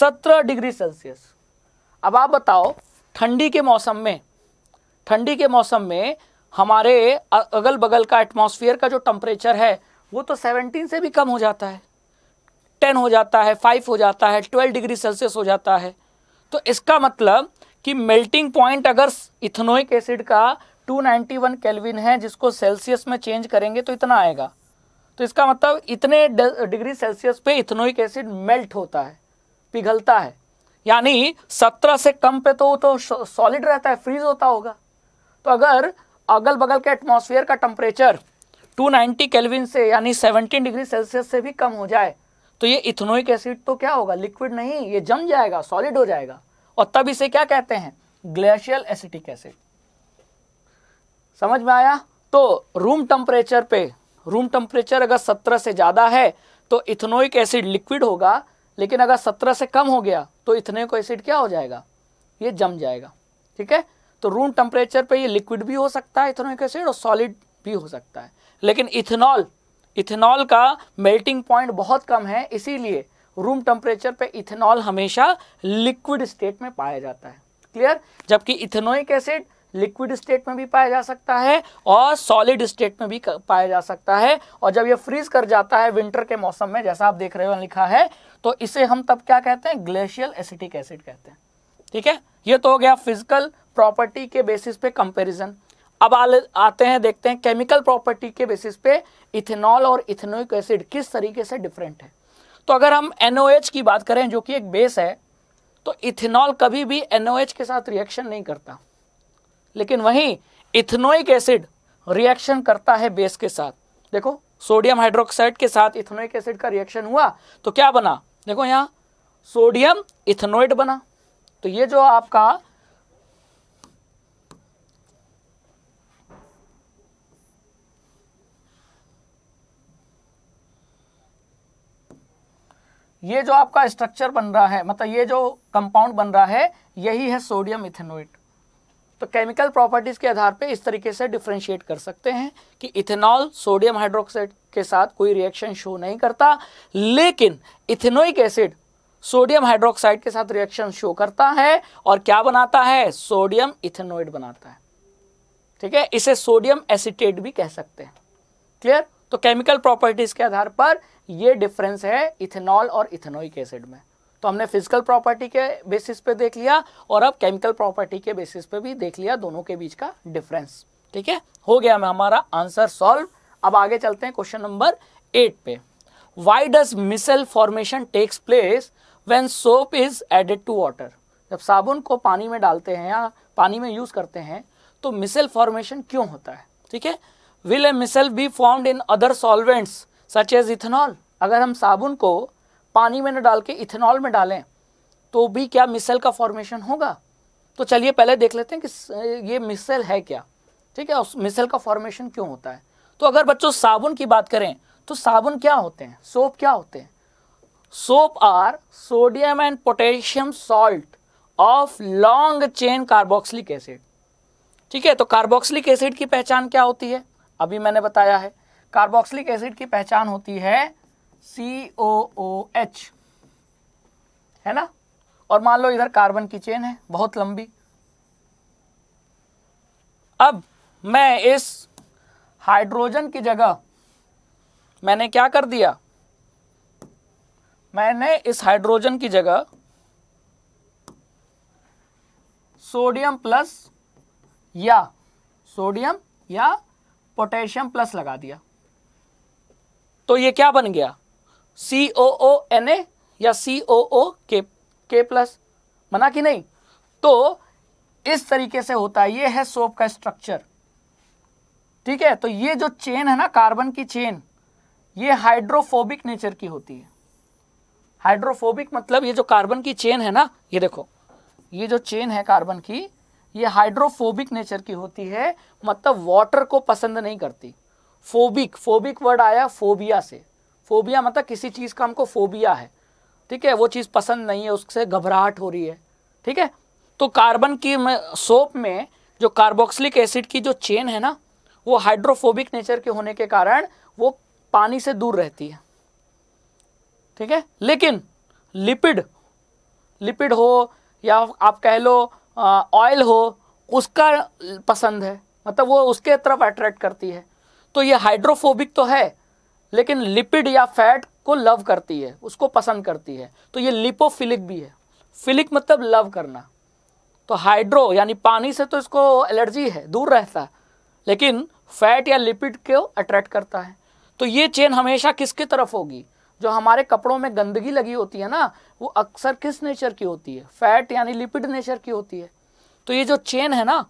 17 डिग्री सेल्सियस अब आप बताओ ठंडी के मौसम में ठंडी के मौसम में हमारे अगल बगल का एटमॉस्फेयर का जो टम्परेचर है वो तो 17 से भी कम हो जाता है 10 हो जाता है 5 हो जाता है 12 डिग्री सेल्सियस हो जाता है तो इसका मतलब कि मेल्टिंग पॉइंट अगर इथनोइक एसिड का 291 केल्विन है जिसको सेल्सियस में चेंज करेंगे तो इतना आएगा तो इसका मतलब इतने डिग्री सेल्सियस पे इथनोइक एसिड मेल्ट होता है पिघलता है यानी सत्रह से कम पे तो तो सॉलिड रहता है फ्रीज होता होगा तो अगर अगल बगल के एटमॉस्फेयर का टेम्परेचर 290 केल्विन से यानी 17 डिग्री सेल्सियस से भी कम हो जाए तो ये इथनोइक एसिड तो क्या होगा लिक्विड नहीं ये जम जाएगा सॉलिड हो जाएगा और तब इसे क्या कहते हैं ग्लेशियल एसिटिक एसिड समझ में आया तो रूम टेम्परेचर पे रूम टेम्परेचर अगर 17 से ज़्यादा है तो इथनोइक एसिड लिक्विड होगा लेकिन अगर सत्रह से कम हो गया तो इथने को एसिड क्या हो जाएगा ये जम जाएगा ठीक है तो रूम टेम्परेचर पे ये लिक्विड भी हो सकता है इथेनोइक एसिड और सॉलिड भी हो सकता है लेकिन इथेनॉल इथेनॉल का मेल्टिंग पॉइंट बहुत कम है इसीलिए रूम टेम्परेचर पे इथेनॉल हमेशा लिक्विड स्टेट में पाया जाता है क्लियर जबकि इथेनोइक एसिड लिक्विड स्टेट में भी पाया जा सकता है और सॉलिड स्टेट में भी पाया जा सकता है और जब यह फ्रीज कर जाता है विंटर के मौसम में जैसा आप देख रहे हो लिखा है तो इसे हम तब क्या कहते हैं ग्लेशियल एसिटिक एसिड कहते हैं ठीक है ये तो हो गया फिजिकल प्रॉपर्टी के बेसिस पे कंपैरिजन अब आ, आते हैं देखते हैं केमिकल प्रॉपर्टी के बेसिस पे इथेनॉल और इथेनोइक एसिड किस तरीके से डिफरेंट है तो अगर हम NOH की बात करें जो कि एक बेस है तो इथेनॉल कभी भी NOH के साथ रिएक्शन नहीं करता लेकिन वहीं इथेनोइक एसिड रिएक्शन करता है बेस के साथ देखो सोडियम हाइड्रोक्साइड के साथ इथेनोइक एसिड का रिएक्शन हुआ तो क्या बना देखो यहाँ सोडियम इथेनोइट बना तो ये जो आपका ये जो आपका स्ट्रक्चर बन रहा है मतलब ये जो कंपाउंड बन रहा है यही है सोडियम इथेनोइट तो केमिकल प्रॉपर्टीज़ के आधार पे इस तरीके से डिफ्रेंशिएट कर सकते हैं कि इथेनॉल सोडियम हाइड्रोक्साइड के साथ कोई रिएक्शन शो नहीं करता लेकिन इथेनोइक एसिड सोडियम हाइड्रोक्साइड के साथ रिएक्शन शो करता है और क्या बनाता है सोडियम इथेनोइड बनाता है ठीक है इसे सोडियम एसिटेट भी कह सकते हैं क्लियर तो केमिकल प्रॉपर्टीज के आधार पर यह डिफरेंस है इथेनॉल और इथेनोइक एसिड में तो हमने फिजिकल प्रॉपर्टी के बेसिस पे देख लिया और अब केमिकल प्रॉपर्टी के बेसिस पे भी देख लिया दोनों के बीच का डिफरेंस ठीक है हो गया हमारा आंसर सॉल्व अब आगे चलते हैं क्वेश्चन नंबर एट पे why does micelle formation takes place when soap is added to water जब साबुन को पानी में डालते हैं या पानी में यूज करते हैं तो मिसल फॉर्मेशन क्यों होता है ठीक है will a micelle be formed in other solvents such as ethanol अगर हम साबुन को पानी में न डाल के इथेनॉल में डालें तो भी क्या मिसल का फॉर्मेशन होगा तो चलिए पहले देख लेते हैं कि ये मिसल है क्या ठीक है उस मिसल का फॉर्मेशन क्यों होता है तो अगर बच्चों साबुन की बात करें तो साबुन क्या होते हैं सोप क्या होते हैं soap are sodium and potassium salt of long chain carboxylic acid ठीक है तो कार्बोक्सिलिक एसिड की पहचान क्या होती है अभी मैंने बताया है कार्बोक्सिलिक एसिड की पहचान होती है सी ओ ओ एच है ना और मान लो इधर कार्बन की चेन है बहुत लंबी अब मैं इस हाइड्रोजन की जगह मैंने क्या कर दिया मैंने इस हाइड्रोजन की जगह सोडियम प्लस या सोडियम या पोटेशियम प्लस लगा दिया तो ये क्या बन गया सी ओ ओ एन ए या सी ओ ओ के के प्लस मना कि नहीं तो इस तरीके से होता है ये है सोप का स्ट्रक्चर ठीक है तो ये जो चेन है ना कार्बन की चेन ये हाइड्रोफोबिक नेचर की होती है हाइड्रोफोबिक मतलब ये जो कार्बन की चेन है ना ये देखो ये जो चेन है कार्बन की ये हाइड्रोफोबिक नेचर की होती है मतलब वाटर को पसंद नहीं करती फोबिक फोबिक वर्ड आया फोबिया से फोबिया मतलब किसी चीज़ का हमको फोबिया है ठीक है वो चीज़ पसंद नहीं है उससे घबराहट हो रही है ठीक है तो कार्बन की सोप में जो कार्बोक्सिलिक एसिड की जो चेन है ना वो हाइड्रोफोबिक नेचर के होने के कारण वो पानी से दूर रहती है ठीक है लेकिन लिपिड लिपिड हो या आप कह लो ऑयल हो उसका पसंद है मतलब वो उसके तरफ अट्रैक्ट करती है तो ये हाइड्रोफोबिक तो है लेकिन लिपिड या फैट को लव करती है उसको पसंद करती है तो ये लिपोफिलिक भी है फिलिक मतलब लव करना तो हाइड्रो यानी पानी से तो इसको एलर्जी है दूर रहता है लेकिन फैट या लिपिड को अट्रैक्ट करता है तो ये चेन हमेशा किसकी तरफ होगी जो हमारे कपड़ों में गंदगी लगी होती है ना वो अक्सर किस नेचर की होती है फैट यानी लिपिड नेचर की होती है तो ये जो चेन है ना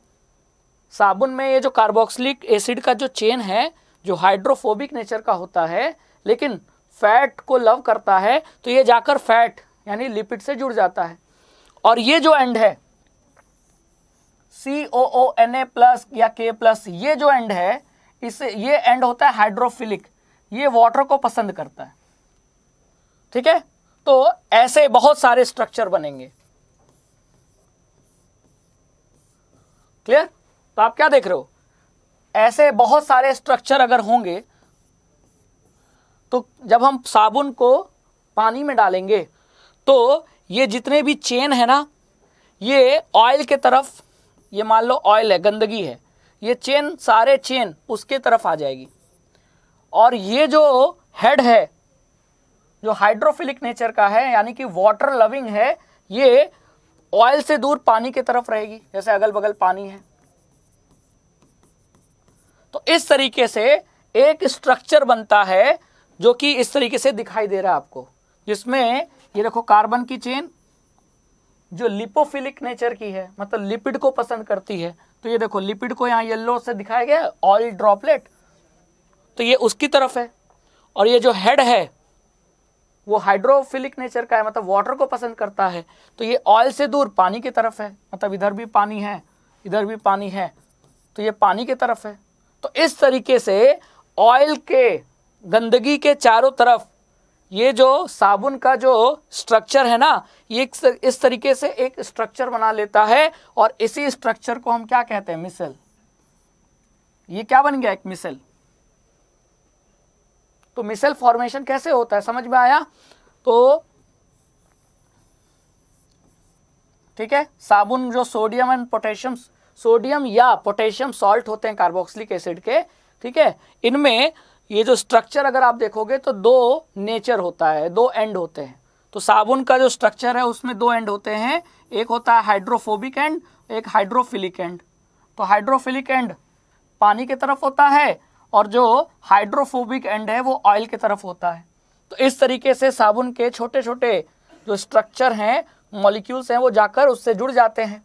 साबुन में ये जो कार्बोक्सिलिक एसिड का जो चेन है जो हाइड्रोफोबिक नेचर का होता है लेकिन फैट को लव करता है तो ये जाकर फैट यानी लिपिड से जुड़ जाता है और ये जो एंड है सी O O N A plus या के प्लस ये जो एंड है इसे ये एंड होता है हाइड्रोफिलिक ये वाटर को पसंद करता है ठीक है तो ऐसे बहुत सारे स्ट्रक्चर बनेंगे क्लियर तो आप क्या देख रहे हो ऐसे बहुत सारे स्ट्रक्चर अगर होंगे तो जब हम साबुन को पानी में डालेंगे तो ये जितने भी चेन है ना ये ऑयल के तरफ ये मान लो ऑयल है गंदगी है ये चेन सारे चेन उसके तरफ आ जाएगी और ये जो हेड है जो हाइड्रोफिलिक नेचर का है यानी कि वाटर लविंग है ये ऑयल से दूर पानी की तरफ रहेगी जैसे अगल बगल पानी है तो इस तरीके से एक स्ट्रक्चर बनता है जो कि इस तरीके से दिखाई दे रहा है आपको जिसमें ये देखो कार्बन की चेन जो लिपोफिलिक नेचर की है मतलब लिपिड को पसंद करती है तो ये देखो लिपिड को यहाँ येल्लो से दिखाया गया ऑयल ड्रॉपलेट तो ये उसकी तरफ है और ये जो हेड है वो हाइड्रोफिलिक नेचर का है मतलब वाटर को पसंद करता है तो ये ऑयल से दूर पानी की तरफ है मतलब इधर भी पानी है इधर भी पानी है तो ये पानी की तरफ है तो इस तरीके से ऑयल के गंदगी के चारों तरफ ये जो साबुन का जो स्ट्रक्चर है ना ये इस तरीके से एक स्ट्रक्चर बना लेता है और इसी स्ट्रक्चर को हम क्या कहते हैं मिसल ये क्या बन गया एक मिसल तो मिसल फॉर्मेशन कैसे होता है समझ में आया तो ठीक है साबुन जो सोडियम एंड पोटेशियम सोडियम या पोटेशियम सॉल्ट होते हैं कार्बोक्सिलिक एसिड के ठीक है इनमें ये जो स्ट्रक्चर अगर आप देखोगे तो दो नेचर होता है दो एंड होते हैं तो साबुन का जो स्ट्रक्चर है उसमें दो एंड होते हैं एक होता है हाइड्रोफोबिक एंड एक हाइड्रोफिलिक एंड तो हाइड्रोफिलिक एंड पानी की तरफ होता है और जो हाइड्रोफोबिक एंड है वो ऑयल की तरफ होता है तो इस तरीके से साबुन के छोटे छोटे जो स्ट्रक्चर हैं मॉलिक्यूल्स हैं वो जाकर उससे जुड़ जाते हैं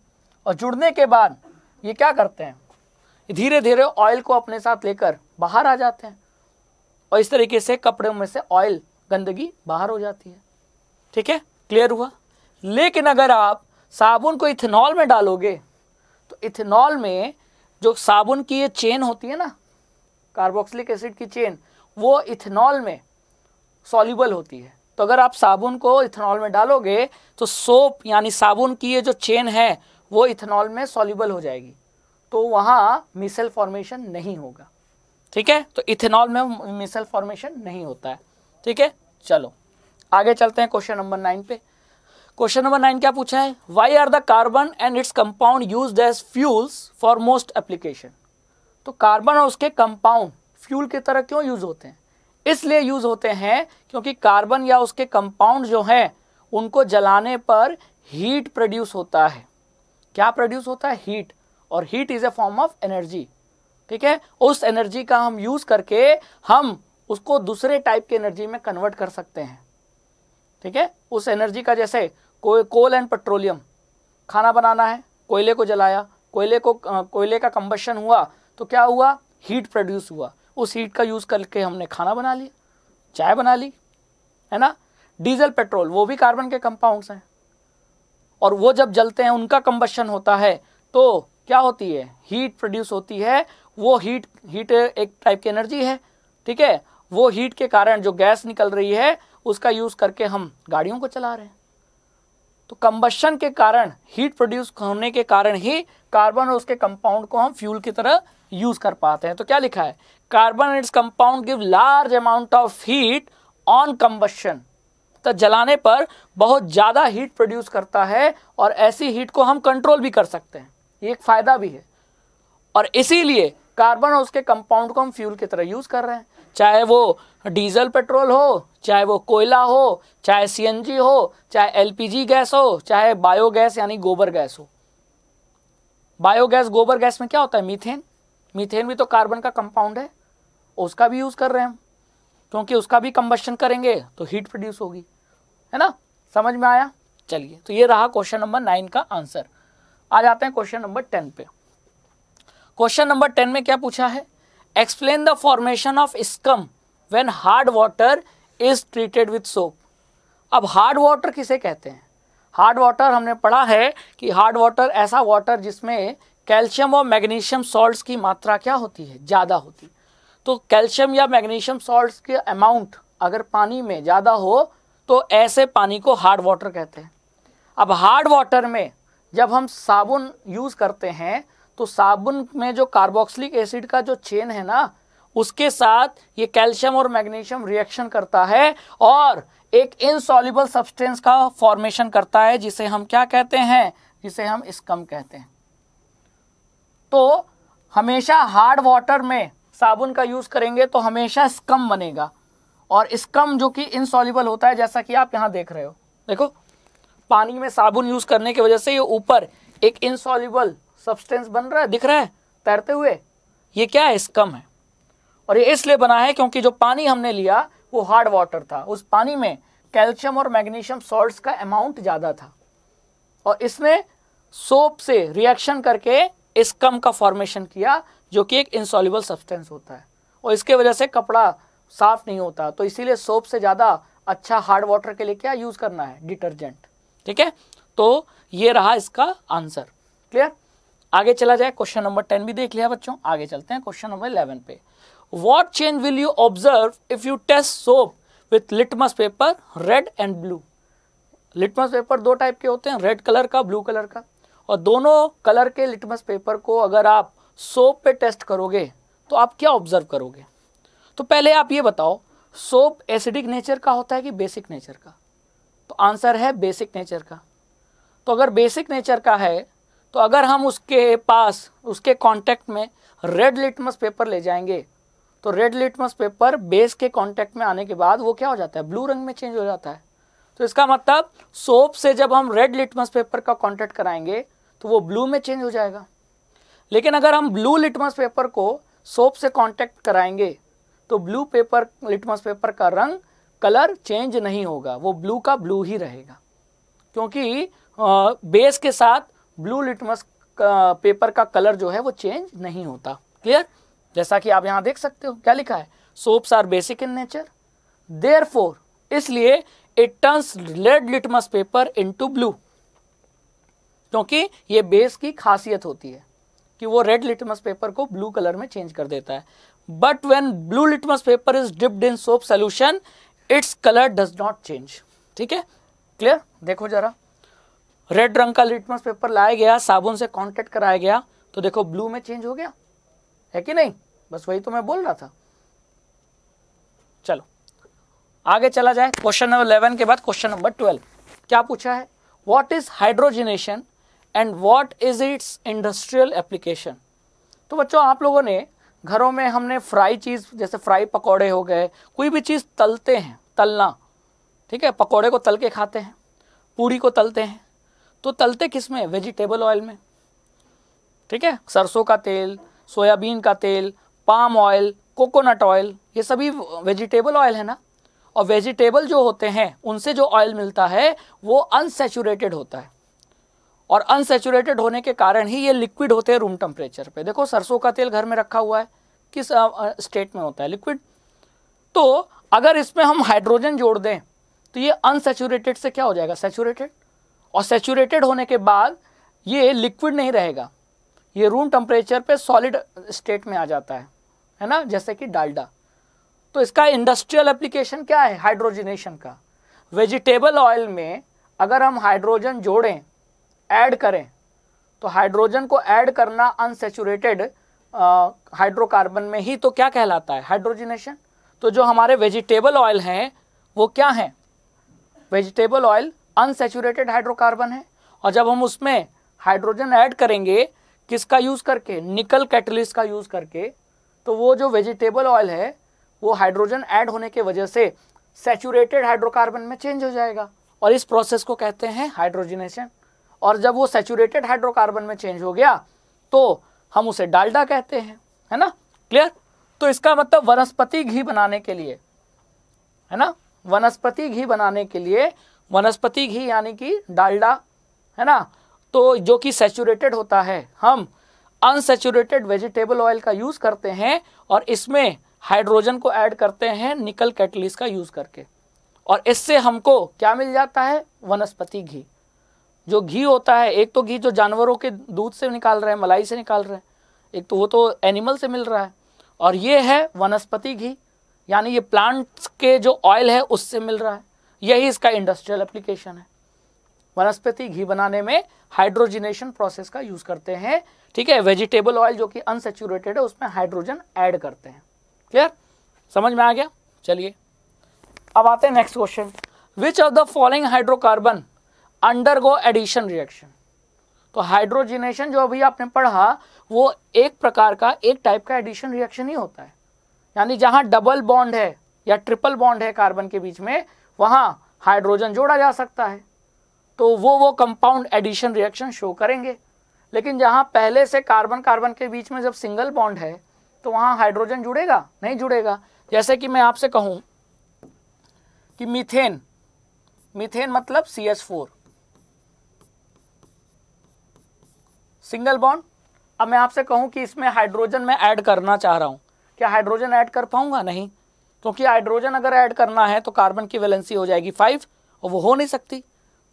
और जुड़ने के बाद ये क्या करते हैं धीरे धीरे ऑयल को अपने साथ लेकर बाहर आ जाते हैं और इस तरीके से कपड़ों में से ऑयल गंदगी बाहर हो जाती है ठीक है क्लियर हुआ लेकिन अगर आप साबुन को इथेनॉल में डालोगे तो इथेनॉल में जो साबुन की ये चेन होती है ना कार्बोक्सिलिक एसिड की चेन वो इथेनॉल में सॉल्यूबल होती है तो अगर आप साबुन को इथेनॉल में डालोगे तो सोप यानी साबुन की ये जो चेन है वो इथेनॉल में सॉल्यूबल हो जाएगी तो वहाँ मिसल फॉर्मेशन नहीं होगा ठीक है तो इथेनॉल में मिसल फॉर्मेशन नहीं होता है ठीक है चलो आगे चलते हैं क्वेश्चन नंबर नाइन पे क्वेश्चन नंबर नाइन क्या पूछा है why are the carbon and its compound use as fuels for most application तो कार्बन और उसके कंपाउंड फ्यूल की तरह क्यों यूज होते हैं इसलिए यूज होते हैं क्योंकि कार्बन या उसके कंपाउंड जो हैं उनको जलाने पर हीट प्रोड्यूस होता है क्या प्रोड्यूस होता है हीट और heat is a form of energy ठीक है उस एनर्जी का हम यूज करके हम उसको दूसरे टाइप की एनर्जी में कन्वर्ट कर सकते हैं ठीक है उस एनर्जी का जैसे कोई कोल एंड पेट्रोलियम खाना बनाना है कोयले को जलाया कोयले को कोयले का कंबशन हुआ तो क्या हुआ हीट प्रोड्यूस हुआ उस हीट का यूज़ करके हमने खाना बना लिया चाय बना ली है ना डीजल पेट्रोल वो भी कार्बन के कंपाउंड्स हैं और वो जब जलते हैं उनका कंबशन होता है तो क्या होती है हीट प्रोड्यूस होती है वो हीट हीट एक टाइप की एनर्जी है ठीक है वो हीट के कारण जो गैस निकल रही है उसका यूज़ करके हम गाड़ियों को चला रहे हैं तो कंबशन के कारण हीट प्रोड्यूस होने के कारण ही कार्बन और उसके कंपाउंड को हम फ्यूल की तरह यूज़ कर पाते हैं तो क्या लिखा है carbon and its compound give large amount of heat on combustion तो जलाने पर बहुत ज़्यादा हीट प्रोड्यूस करता है और ऐसी हीट को हम कंट्रोल भी कर सकते हैं ये एक फ़ायदा भी है और इसीलिए कार्बन और उसके कंपाउंड को हम फ्यूल की तरह यूज़ कर रहे हैं चाहे वो डीजल पेट्रोल हो चाहे वो कोयला हो चाहे सीएनजी हो चाहे एलपीजी गैस हो चाहे बायोगैस यानी गोबर गैस हो बायोगैस गोबर गैस में क्या होता है मीथेन मीथेन भी तो कार्बन का कंपाउंड है उसका भी यूज़ कर रहे हैं हम क्योंकि उसका भी कंबस्टन करेंगे तो हीट प्रोड्यूस होगी है ना समझ में आया चलिए तो ये रहा क्वेश्चन नंबर नाइन का आंसर आ जाते हैं क्वेश्चन नंबर टेन पे क्वेश्चन नंबर टेन में क्या पूछा है explain the formation of scum when hard water is treated with soap अब हार्ड वाटर किसे कहते हैं हार्ड वाटर हमने पढ़ा है कि हार्ड वाटर ऐसा वाटर जिसमें कैल्शियम और मैग्नीशियम सॉल्ट की मात्रा क्या होती है ज़्यादा होती तो कैल्शियम या मैग्नीशियम सॉल्ट के अमाउंट अगर पानी में ज़्यादा हो तो ऐसे पानी को हार्ड वाटर कहते हैं अब हार्ड वाटर में जब हम साबुन यूज़ करते हैं तो साबुन में जो कार्बोक्सिलिक एसिड का जो चेन है ना उसके साथ ये कैल्शियम और मैग्नीशियम रिएक्शन करता है और एक इनसॉल्युबल सब्सटेंस का फॉर्मेशन करता है जिसे हम क्या कहते हैं जिसे हम स्कम कहते हैं तो हमेशा हार्ड वाटर में साबुन का यूज़ करेंगे तो हमेशा स्कम बनेगा और स्कम जो कि इनसॉल्युबल होता है जैसा कि आप यहां देख रहे हो देखो पानी में साबुन यूज़ करने की वजह से ये ऊपर एक इनसॉल्युबल सब्सटेंस बन रहा है दिख रहा है तैरते हुए ये क्या है स्कम है और ये इसलिए बना है क्योंकि जो पानी हमने लिया वो हार्ड वाटर था उस पानी में कैल्शियम और मैग्नीशियम सॉल्ट्स का अमाउंट ज़्यादा था और इसने सोप से रिएक्शन करके इस कम का फॉर्मेशन किया जो कि एक इंसॉल्यूबल सब्सटेंस होता है और इसके वजह से कपड़ा साफ नहीं होता तो इसीलिए सोप से ज़्यादा अच्छा हार्ड वाटर के लिए क्या यूज़ करना है डिटर्जेंट ठीक है तो ये रहा इसका आंसर क्लियर आगे चला जाए क्वेश्चन नंबर टेन भी देख लिया बच्चों आगे चलते हैं क्वेश्चन नंबर इलेवन पे what change will you observe if you test soap with litmus paper red and blue litmus paper दो टाइप के होते हैं रेड कलर का ब्लू कलर का और दोनों कलर के लिटमस पेपर को अगर आप सोप पे टेस्ट करोगे तो आप क्या ऑब्जर्व करोगे तो पहले आप ये बताओ सोप एसिडिक नेचर का होता है कि बेसिक नेचर का तो आंसर है बेसिक नेचर का तो अगर बेसिक नेचर का है तो अगर हम उसके पास उसके कांटेक्ट में रेड लिटमस पेपर ले जाएंगे तो रेड लिटमस पेपर बेस के कांटेक्ट में आने के बाद वो क्या हो जाता है ब्लू रंग में चेंज हो जाता है तो इसका मतलब सोप से जब हम रेड लिटमस पेपर का कांटेक्ट कराएंगे तो वो ब्लू में चेंज हो जाएगा लेकिन अगर हम ब्लू लिटमस पेपर को सोप से कॉन्टैक्ट कराएंगे तो ब्लू पेपर लिटमस पेपर का रंग कलर चेंज नहीं होगा वो ब्लू का ब्लू ही रहेगा क्योंकि बेस के साथ ब्लू लिटमस पेपर का कलर जो है वो चेंज नहीं होता क्लियर जैसा कि आप यहां देख सकते हो क्या लिखा है soaps are basic in nature therefore इसलिए it turns red litmus paper into blue क्योंकि ये बेस की खासियत होती है कि वो रेड लिटमस पेपर को ब्लू कलर में चेंज कर देता है but when blue litmus paper is dipped in soap solution its colour does not change ठीक है क्लियर देखो जरा रेड रंग का लिटमस पेपर लाया गया साबुन से कॉन्टेक्ट कराया गया तो देखो ब्लू में चेंज हो गया है कि नहीं बस वही तो मैं बोल रहा था चलो आगे चला जाए क्वेश्चन नंबर इलेवन के बाद क्वेश्चन नंबर ट्वेल्व क्या पूछा है what is hydrogenation and what is its industrial application तो बच्चों आप लोगों ने घरों में हमने फ्राई चीज़ जैसे फ्राई पकौड़े हो गए कोई भी चीज़ तलते हैं तलना ठीक है पकौड़े को तल के खाते हैं पूड़ी को तलते हैं तो तलते किस में वेजिटेबल ऑयल में ठीक है सरसों का तेल सोयाबीन का तेल पाम ऑयल कोकोनट ऑयल ये सभी वेजिटेबल ऑयल है ना और वेजिटेबल जो होते हैं उनसे जो ऑयल मिलता है वो अनसेचुरेटेड होता है और अनसेचुरेटेड होने के कारण ही ये लिक्विड होते हैं रूम टेम्परेचर पे देखो सरसों का तेल घर में रखा हुआ है किस स्टेट में होता है लिक्विड तो अगर इसमें हम हाइड्रोजन जोड़ दें तो ये अनसेचुरेटेड से क्या हो जाएगा सेचुरेटेड और सेचूरेटेड होने के बाद ये लिक्विड नहीं रहेगा ये रूम टेम्परेचर पे सॉलिड स्टेट में आ जाता है है ना जैसे कि डालडा तो इसका इंडस्ट्रियल एप्लीकेशन क्या है हाइड्रोजनेशन का वेजिटेबल ऑयल में अगर हम हाइड्रोजन जोड़ें ऐड करें तो हाइड्रोजन को ऐड करना अनसेचूरेटेड हाइड्रोकार्बन में ही तो क्या कहलाता है हाइड्रोजनेशन तो जो हमारे वेजिटेबल ऑयल हैं वो क्या हैं वेजिटेबल ऑयल अनसेचुरेटेड हाइड्रोकार्बन है और जब हम उसमें हाइड्रोजन ऐड करेंगे किसका यूज़ करके निकल कैटलिस्ट का यूज़ करके तो वो जो वेजिटेबल ऑयल है वो हाइड्रोजन ऐड होने के वजह से सेचुरेटेड हाइड्रोकार्बन में चेंज हो जाएगा और इस प्रोसेस को कहते हैं हाइड्रोजिनेशन और जब वो सेचुरेटेड हाइड्रोकार्बन में चेंज हो गया तो हम उसे डालडा कहते हैं है ना क्लियर तो इसका मतलब वनस्पति घी बनाने के लिए है ना वनस्पति घी बनाने के लिए वनस्पति घी यानी कि डालडा है ना तो जो कि सेचूरेटेड होता है हम अनसेचूरेटेड वेजिटेबल ऑयल का यूज़ करते हैं और इसमें हाइड्रोजन को ऐड करते हैं निकल कैटलिस का यूज़ करके और इससे हमको क्या मिल जाता है वनस्पति घी जो घी होता है एक तो घी जो जानवरों के दूध से निकाल रहे हैं मलाई से निकाल रहे हैं एक तो वो तो एनिमल से मिल रहा है और ये है वनस्पति घी यानी ये प्लांट्स के जो ऑयल है उससे मिल रहा है यही इसका इंडस्ट्रियल एप्लीकेशन है वनस्पति घी बनाने में हाइड्रोजिनेशन प्रोसेस का यूज करते हैं ठीक है वेजिटेबल ऑयल जो कि अनसेचुरेटेड है उसमें हाइड्रोजन ऐड करते हैं क्लियर समझ में आ गया चलिए अब आते हैं next question which of the following hydrocarbon undergo addition reaction तो हाइड्रोजिनेशन जो अभी आपने पढ़ा वो एक प्रकार का एक टाइप का एडिशन रिएक्शन ही होता है यानी जहां डबल बॉन्ड है या ट्रिपल बॉन्ड है कार्बन के बीच में वहाँ हाइड्रोजन जोड़ा जा सकता है तो वो वो कंपाउंड एडिशन रिएक्शन शो करेंगे लेकिन जहाँ पहले से कार्बन कार्बन के बीच में जब सिंगल बॉन्ड है तो वहाँ हाइड्रोजन जुड़ेगा नहीं जुड़ेगा जैसे कि मैं आपसे कहूँ कि मीथेन मीथेन मतलब C S four single bond अब मैं आपसे कहूँ कि इसमें हाइड्रोजन मैं ऐड करना चाह रहा हूँ क्या हाइड्रोजन ऐड कर पाऊंगा नहीं क्योंकि हाइड्रोजन अगर ऐड करना है तो कार्बन की वैलेंसी हो जाएगी फाइव और वो हो नहीं सकती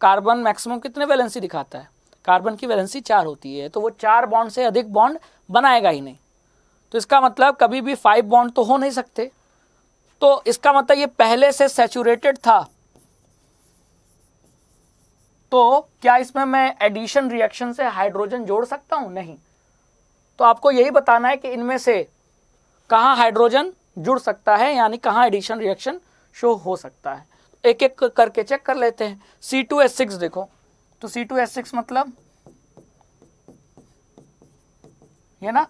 कार्बन मैक्सिमम कितने वैलेंसी दिखाता है कार्बन की वैलेंसी चार होती है तो वो चार बॉन्ड से अधिक बॉन्ड बनाएगा ही नहीं तो इसका मतलब कभी भी फाइव बॉन्ड तो हो नहीं सकते तो इसका मतलब ये पहले से सेचूरेटेड था तो क्या इसमें मैं एडिशन रिएक्शन से हाइड्रोजन जोड़ सकता हूँ नहीं तो आपको यही बताना है कि इनमें से कहाँ हाइड्रोजन जुड़ सकता है यानी कहाँ एडिशन रिएक्शन शो हो सकता है एक एक करके चेक कर लेते हैं सी टू एस सिक्स देखो तो सी टू एस सिक्स मतलब ये ना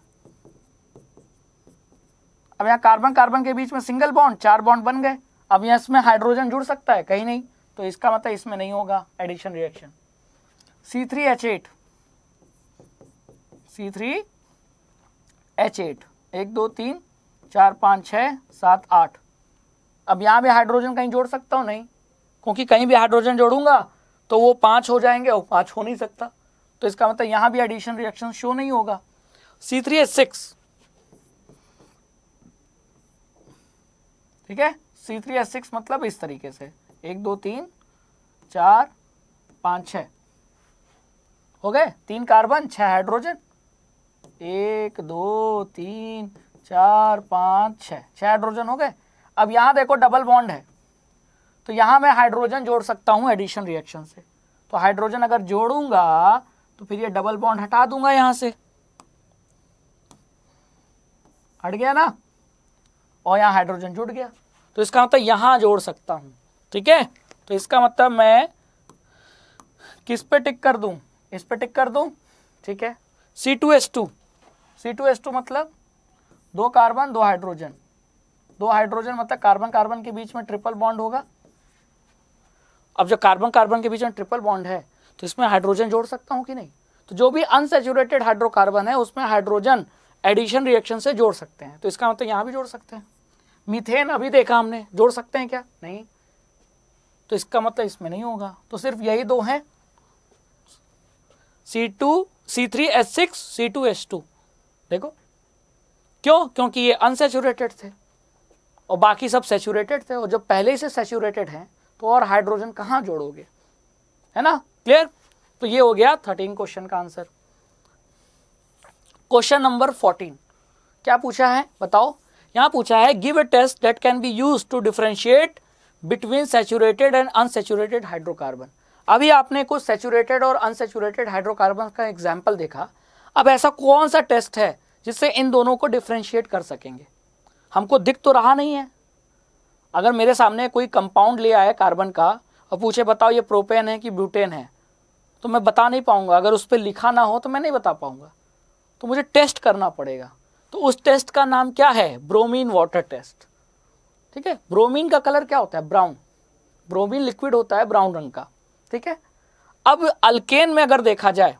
अब यहाँ कार्बन कार्बन के बीच में सिंगल बॉन्ड चार बॉन्ड बन गए अब यहाँ इसमें हाइड्रोजन जुड़ सकता है कहीं नहीं तो इसका मतलब इसमें नहीं होगा addition reaction C three H eight C three H eight एक दो तीन चार पाँच छः सात आठ अब यहाँ भी हाइड्रोजन कहीं जोड़ सकता हूँ नहीं क्योंकि कहीं भी हाइड्रोजन जोड़ूंगा तो वो पाँच हो जाएंगे और पाँच हो नहीं सकता तो इसका मतलब यहाँ भी एडिशन रिएक्शन शो नहीं होगा सी थ्री एस सिक्स ठीक है सी थ्री एस सिक्स मतलब इस तरीके से एक दो तीन चार पाँच छ हो गए तीन कार्बन छ हाइड्रोजन एक दो तीन चार पाँच छः छः हाइड्रोजन हो गए अब यहाँ देखो डबल बॉन्ड है तो यहाँ मैं हाइड्रोजन जोड़ सकता हूँ एडिशन रिएक्शन से तो हाइड्रोजन अगर जोड़ूंगा तो फिर ये डबल बॉन्ड हटा दूंगा यहाँ से हट गया ना और यहाँ हाइड्रोजन जुड़ गया तो इसका मतलब यहाँ जोड़ सकता हूँ ठीक है तो इसका मतलब मैं किस पे टिक कर दूँ इस पे टिक कर दूँ ठीक है C two S two C two S two मतलब दो कार्बन दो हाइड्रोजन दो हाइड्रोजन मतलब कार्बन कार्बन के बीच में ट्रिपल बॉन्ड होगा अब जो कार्बन कार्बन के बीच में ट्रिपल बॉन्ड है तो इसमें हाइड्रोजन जोड़ सकता हूं कि नहीं तो जो भी अनसेचुरेटेड हाइड्रोकार्बन है उसमें हाइड्रोजन एडिशन रिएक्शन से जोड़ सकते हैं तो इसका मतलब यहां भी जोड़ सकते हैं मीथेन अभी देखा हमने जोड़ सकते हैं क्या नहीं तो इसका मतलब इसमें नहीं होगा तो सिर्फ यही दो हैं C two C three S six C two S two देखो क्यों क्योंकि ये अनसेचुरेटेड थे और बाकी सब सेचुरेटेड थे और जब पहले से सेचुरेटेड हैं तो और हाइड्रोजन कहाँ जोड़ोगे है ना क्लियर तो ये हो गया थर्टीन क्वेश्चन का आंसर क्वेश्चन नंबर फोर्टीन क्या पूछा है बताओ यहाँ पूछा है give a test that can be used to differentiate between saturated and unsaturated hydrocarbon अभी आपने कुछ सेचुरेटेड और अनसेचुरेटेड हाइड्रोकार्बन का एग्जाम्पल देखा अब ऐसा कौन सा टेस्ट है जिससे इन दोनों को डिफ्रेंशिएट कर सकेंगे हमको दिख तो रहा नहीं है अगर मेरे सामने कोई कंपाउंड ले आया कार्बन का और पूछे बताओ ये प्रोपेन है कि ब्यूटेन है तो मैं बता नहीं पाऊंगा अगर उस पर लिखा ना हो तो मैं नहीं बता पाऊंगा तो मुझे टेस्ट करना पड़ेगा तो उस टेस्ट का नाम क्या है ब्रोमीन वाटर टेस्ट ठीक है ब्रोमीन का कलर क्या होता है ब्राउन ब्रोमीन लिक्विड होता है ब्राउन रंग का ठीक है अब अल्केन में अगर देखा जाए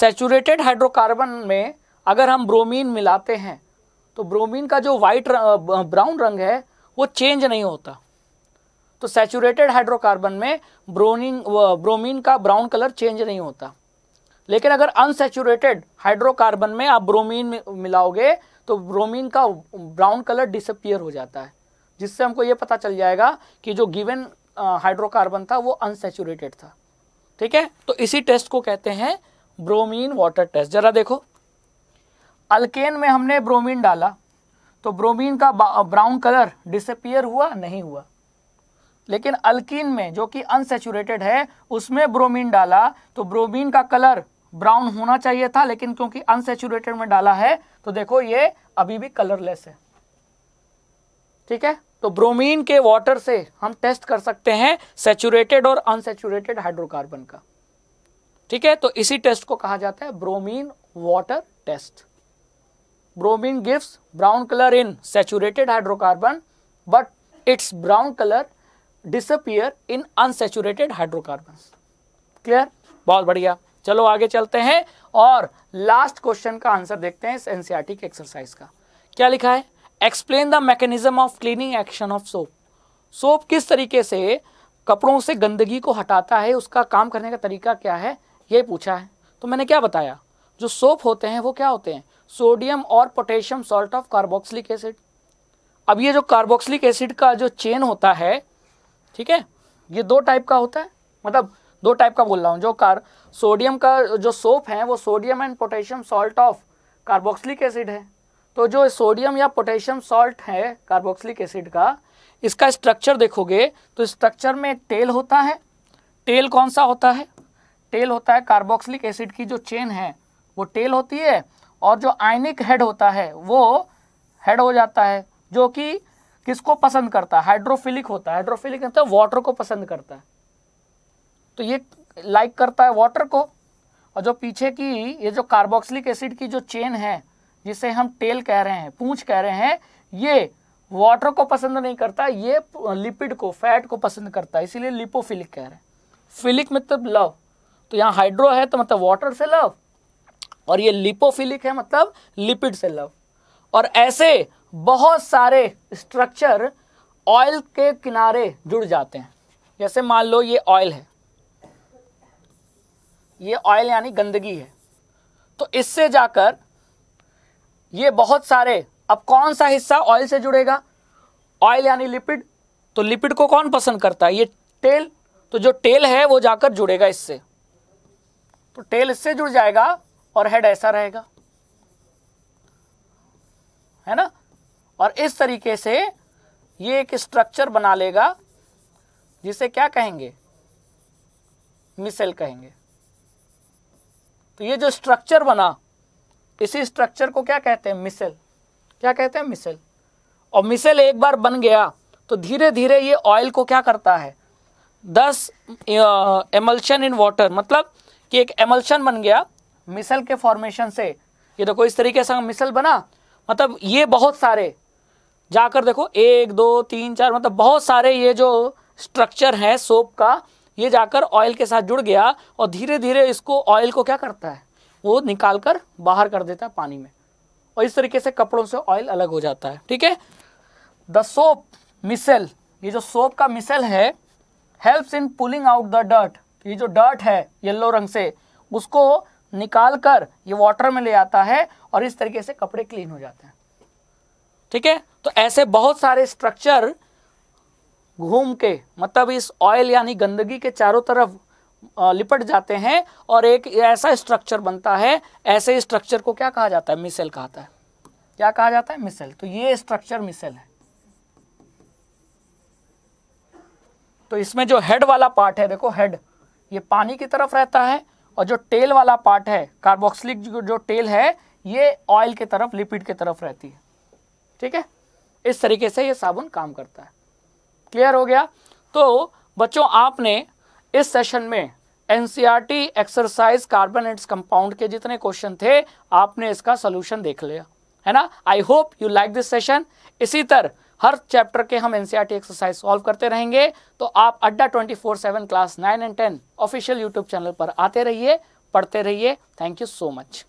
सेचूरेटेड हाइड्रोकार्बन में अगर हम ब्रोमीन मिलाते हैं तो ब्रोमीन का जो वाइट ब्राउन रंग है वो चेंज नहीं होता तो सेचूरेटेड हाइड्रोकार्बन में ब्रोनिंग ब्रोमीन का ब्राउन कलर चेंज नहीं होता लेकिन अगर अनसेचूरेटेड हाइड्रोकार्बन में आप ब्रोमीन मिलाओगे तो ब्रोमीन का ब्राउन कलर डिसअपियर हो जाता है जिससे हमको ये पता चल जाएगा कि जो गिवन हाइड्रोकार्बन था वो अनसेचूरेटेड था ठीक है तो इसी टेस्ट को कहते हैं ब्रोमीन वाटर टेस्ट जरा देखो अल्केन में हमने ब्रोमीन डाला तो ब्रोमीन का ब्राउन कलर डिसअपियर हुआ नहीं हुआ लेकिन अल्किन में जो कि अनसेचुरेटेड है उसमें ब्रोमीन डाला तो ब्रोमीन का कलर ब्राउन होना चाहिए था लेकिन क्योंकि अनसेचुरेटेड में डाला है तो देखो ये अभी भी कलरलेस है ठीक है तो ब्रोमीन के वाटर से हम टेस्ट कर सकते हैं सेचुरेटेड और अनसेचुरेटेड हाइड्रोकार्बन का ठीक है तो इसी टेस्ट को कहा जाता है bromine water test bromine gives brown colour in saturated hydrocarbon but its brown colour disappear in unsaturated hydrocarbon clear बहुत बढ़िया चलो आगे चलते हैं और लास्ट क्वेश्चन का आंसर देखते हैं इस एनसीआरटी के एक्सरसाइज का क्या लिखा है explain the mechanism of cleaning action of soap soap किस तरीके से कपड़ों से गंदगी को हटाता है उसका काम करने का तरीका क्या है ये पूछा है तो मैंने क्या बताया जो सोप होते हैं वो क्या होते हैं सोडियम और potassium salt of carboxylic acid अब ये जो कार्बोक्सिलिक एसिड का जो चेन होता है ठीक है ये दो टाइप का होता है मतलब दो टाइप का बोल रहा हूँ जो कार सोडियम का जो सोप है वो sodium and potassium salt of carboxylic acid है तो जो सोडियम या पोटेशियम सॉल्ट है कार्बोक्सिलिक एसिड का इसका स्ट्रक्चर देखोगे तो स्ट्रक्चर में टेल होता है टेल कौन सा होता है टेल होता है कार्बोक्सिलिक एसिड की जो चेन है वो टेल होती है और जो आयनिक हेड होता है वो हेड हो जाता है जो कि किसको पसंद करता है हाइड्रोफिलिक होता है हाइड्रोफिलिक मतलब वाटर को पसंद करता है तो ये लाइक करता है वाटर को और जो पीछे की ये जो कार्बोक्सिलिक एसिड की जो चेन है जिसे हम टेल कह रहे हैं पूंछ कह रहे हैं ये वाटर को पसंद नहीं करता ये लिपिड को फैट को पसंद करता है इसीलिए लिपोफिलिक कह रहे हैं फिलिक मतलब लव तो यहाँ हाइड्रो है तो मतलब वाटर से लव और ये लिपोफिलिक है मतलब लिपिड से लव और ऐसे बहुत सारे स्ट्रक्चर ऑयल के किनारे जुड़ जाते हैं जैसे मान लो ये ऑयल है ये ऑयल यानी गंदगी है तो इससे जाकर ये बहुत सारे अब कौन सा हिस्सा ऑयल से जुड़ेगा ऑयल यानी लिपिड तो लिपिड को कौन पसंद करता है ये टेल तो जो टेल है वो जाकर जुड़ेगा इससे तो टेल इससे जुड़ जाएगा और हेड ऐसा रहेगा है ना और इस तरीके से ये एक स्ट्रक्चर बना लेगा जिसे क्या कहेंगे मिसेल कहेंगे तो ये जो स्ट्रक्चर बना इसी स्ट्रक्चर को क्या कहते हैं मिसेल क्या कहते हैं मिसेल और मिसेल एक बार बन गया तो धीरे धीरे ये ऑयल को क्या करता है दस एमल्शन इन वाटर मतलब कि एक एमल्शन बन गया मिसल के फॉर्मेशन से ये देखो इस तरीके से मिसल बना मतलब ये बहुत सारे जाकर देखो एक दो तीन चार मतलब बहुत सारे ये जो स्ट्रक्चर है सोप का ये जाकर ऑयल के साथ जुड़ गया और धीरे धीरे इसको ऑयल को क्या करता है वो निकाल कर बाहर कर देता है पानी में और इस तरीके से कपड़ों से ऑयल अलग हो जाता है ठीक है द सोप मिसल ये जो सोप का मिसल है helps in pulling out the dirt ये जो डर्ट है येल्लो रंग से उसको निकाल कर ये वाटर में ले आता है और इस तरीके से कपड़े क्लीन हो जाते हैं ठीक है तो ऐसे बहुत सारे स्ट्रक्चर घूम के मतलब इस ऑयल यानी गंदगी के चारों तरफ लिपट जाते हैं और एक ऐसा स्ट्रक्चर बनता है ऐसे स्ट्रक्चर को क्या कहा जाता है मिसेल कहाता है क्या कहा जाता है मिसेल तो ये स्ट्रक्चर मिसेल है तो इसमें जो हेड वाला पार्ट है देखो हेड ये पानी की तरफ रहता है और जो टेल वाला पार्ट है कार्बोक्सिलिक जो टेल है ये ऑयल के तरफ लिपिड के तरफ रहती है ठीक है इस तरीके से ये साबुन काम करता है क्लियर हो गया तो बच्चों आपने इस सेशन में एन एक्सरसाइज कार्बोनेट्स कंपाउंड के जितने क्वेश्चन थे आपने इसका सोल्यूशन देख लिया है ना I hope you like this session इसी तरह हर चैप्टर के हम एनसीईआरटी एक्सरसाइज सॉल्व करते रहेंगे तो आप Adda twenty four seven class nine and ten official YouTube channel पर आते रहिए पढ़ते रहिए थैंक यू सो मच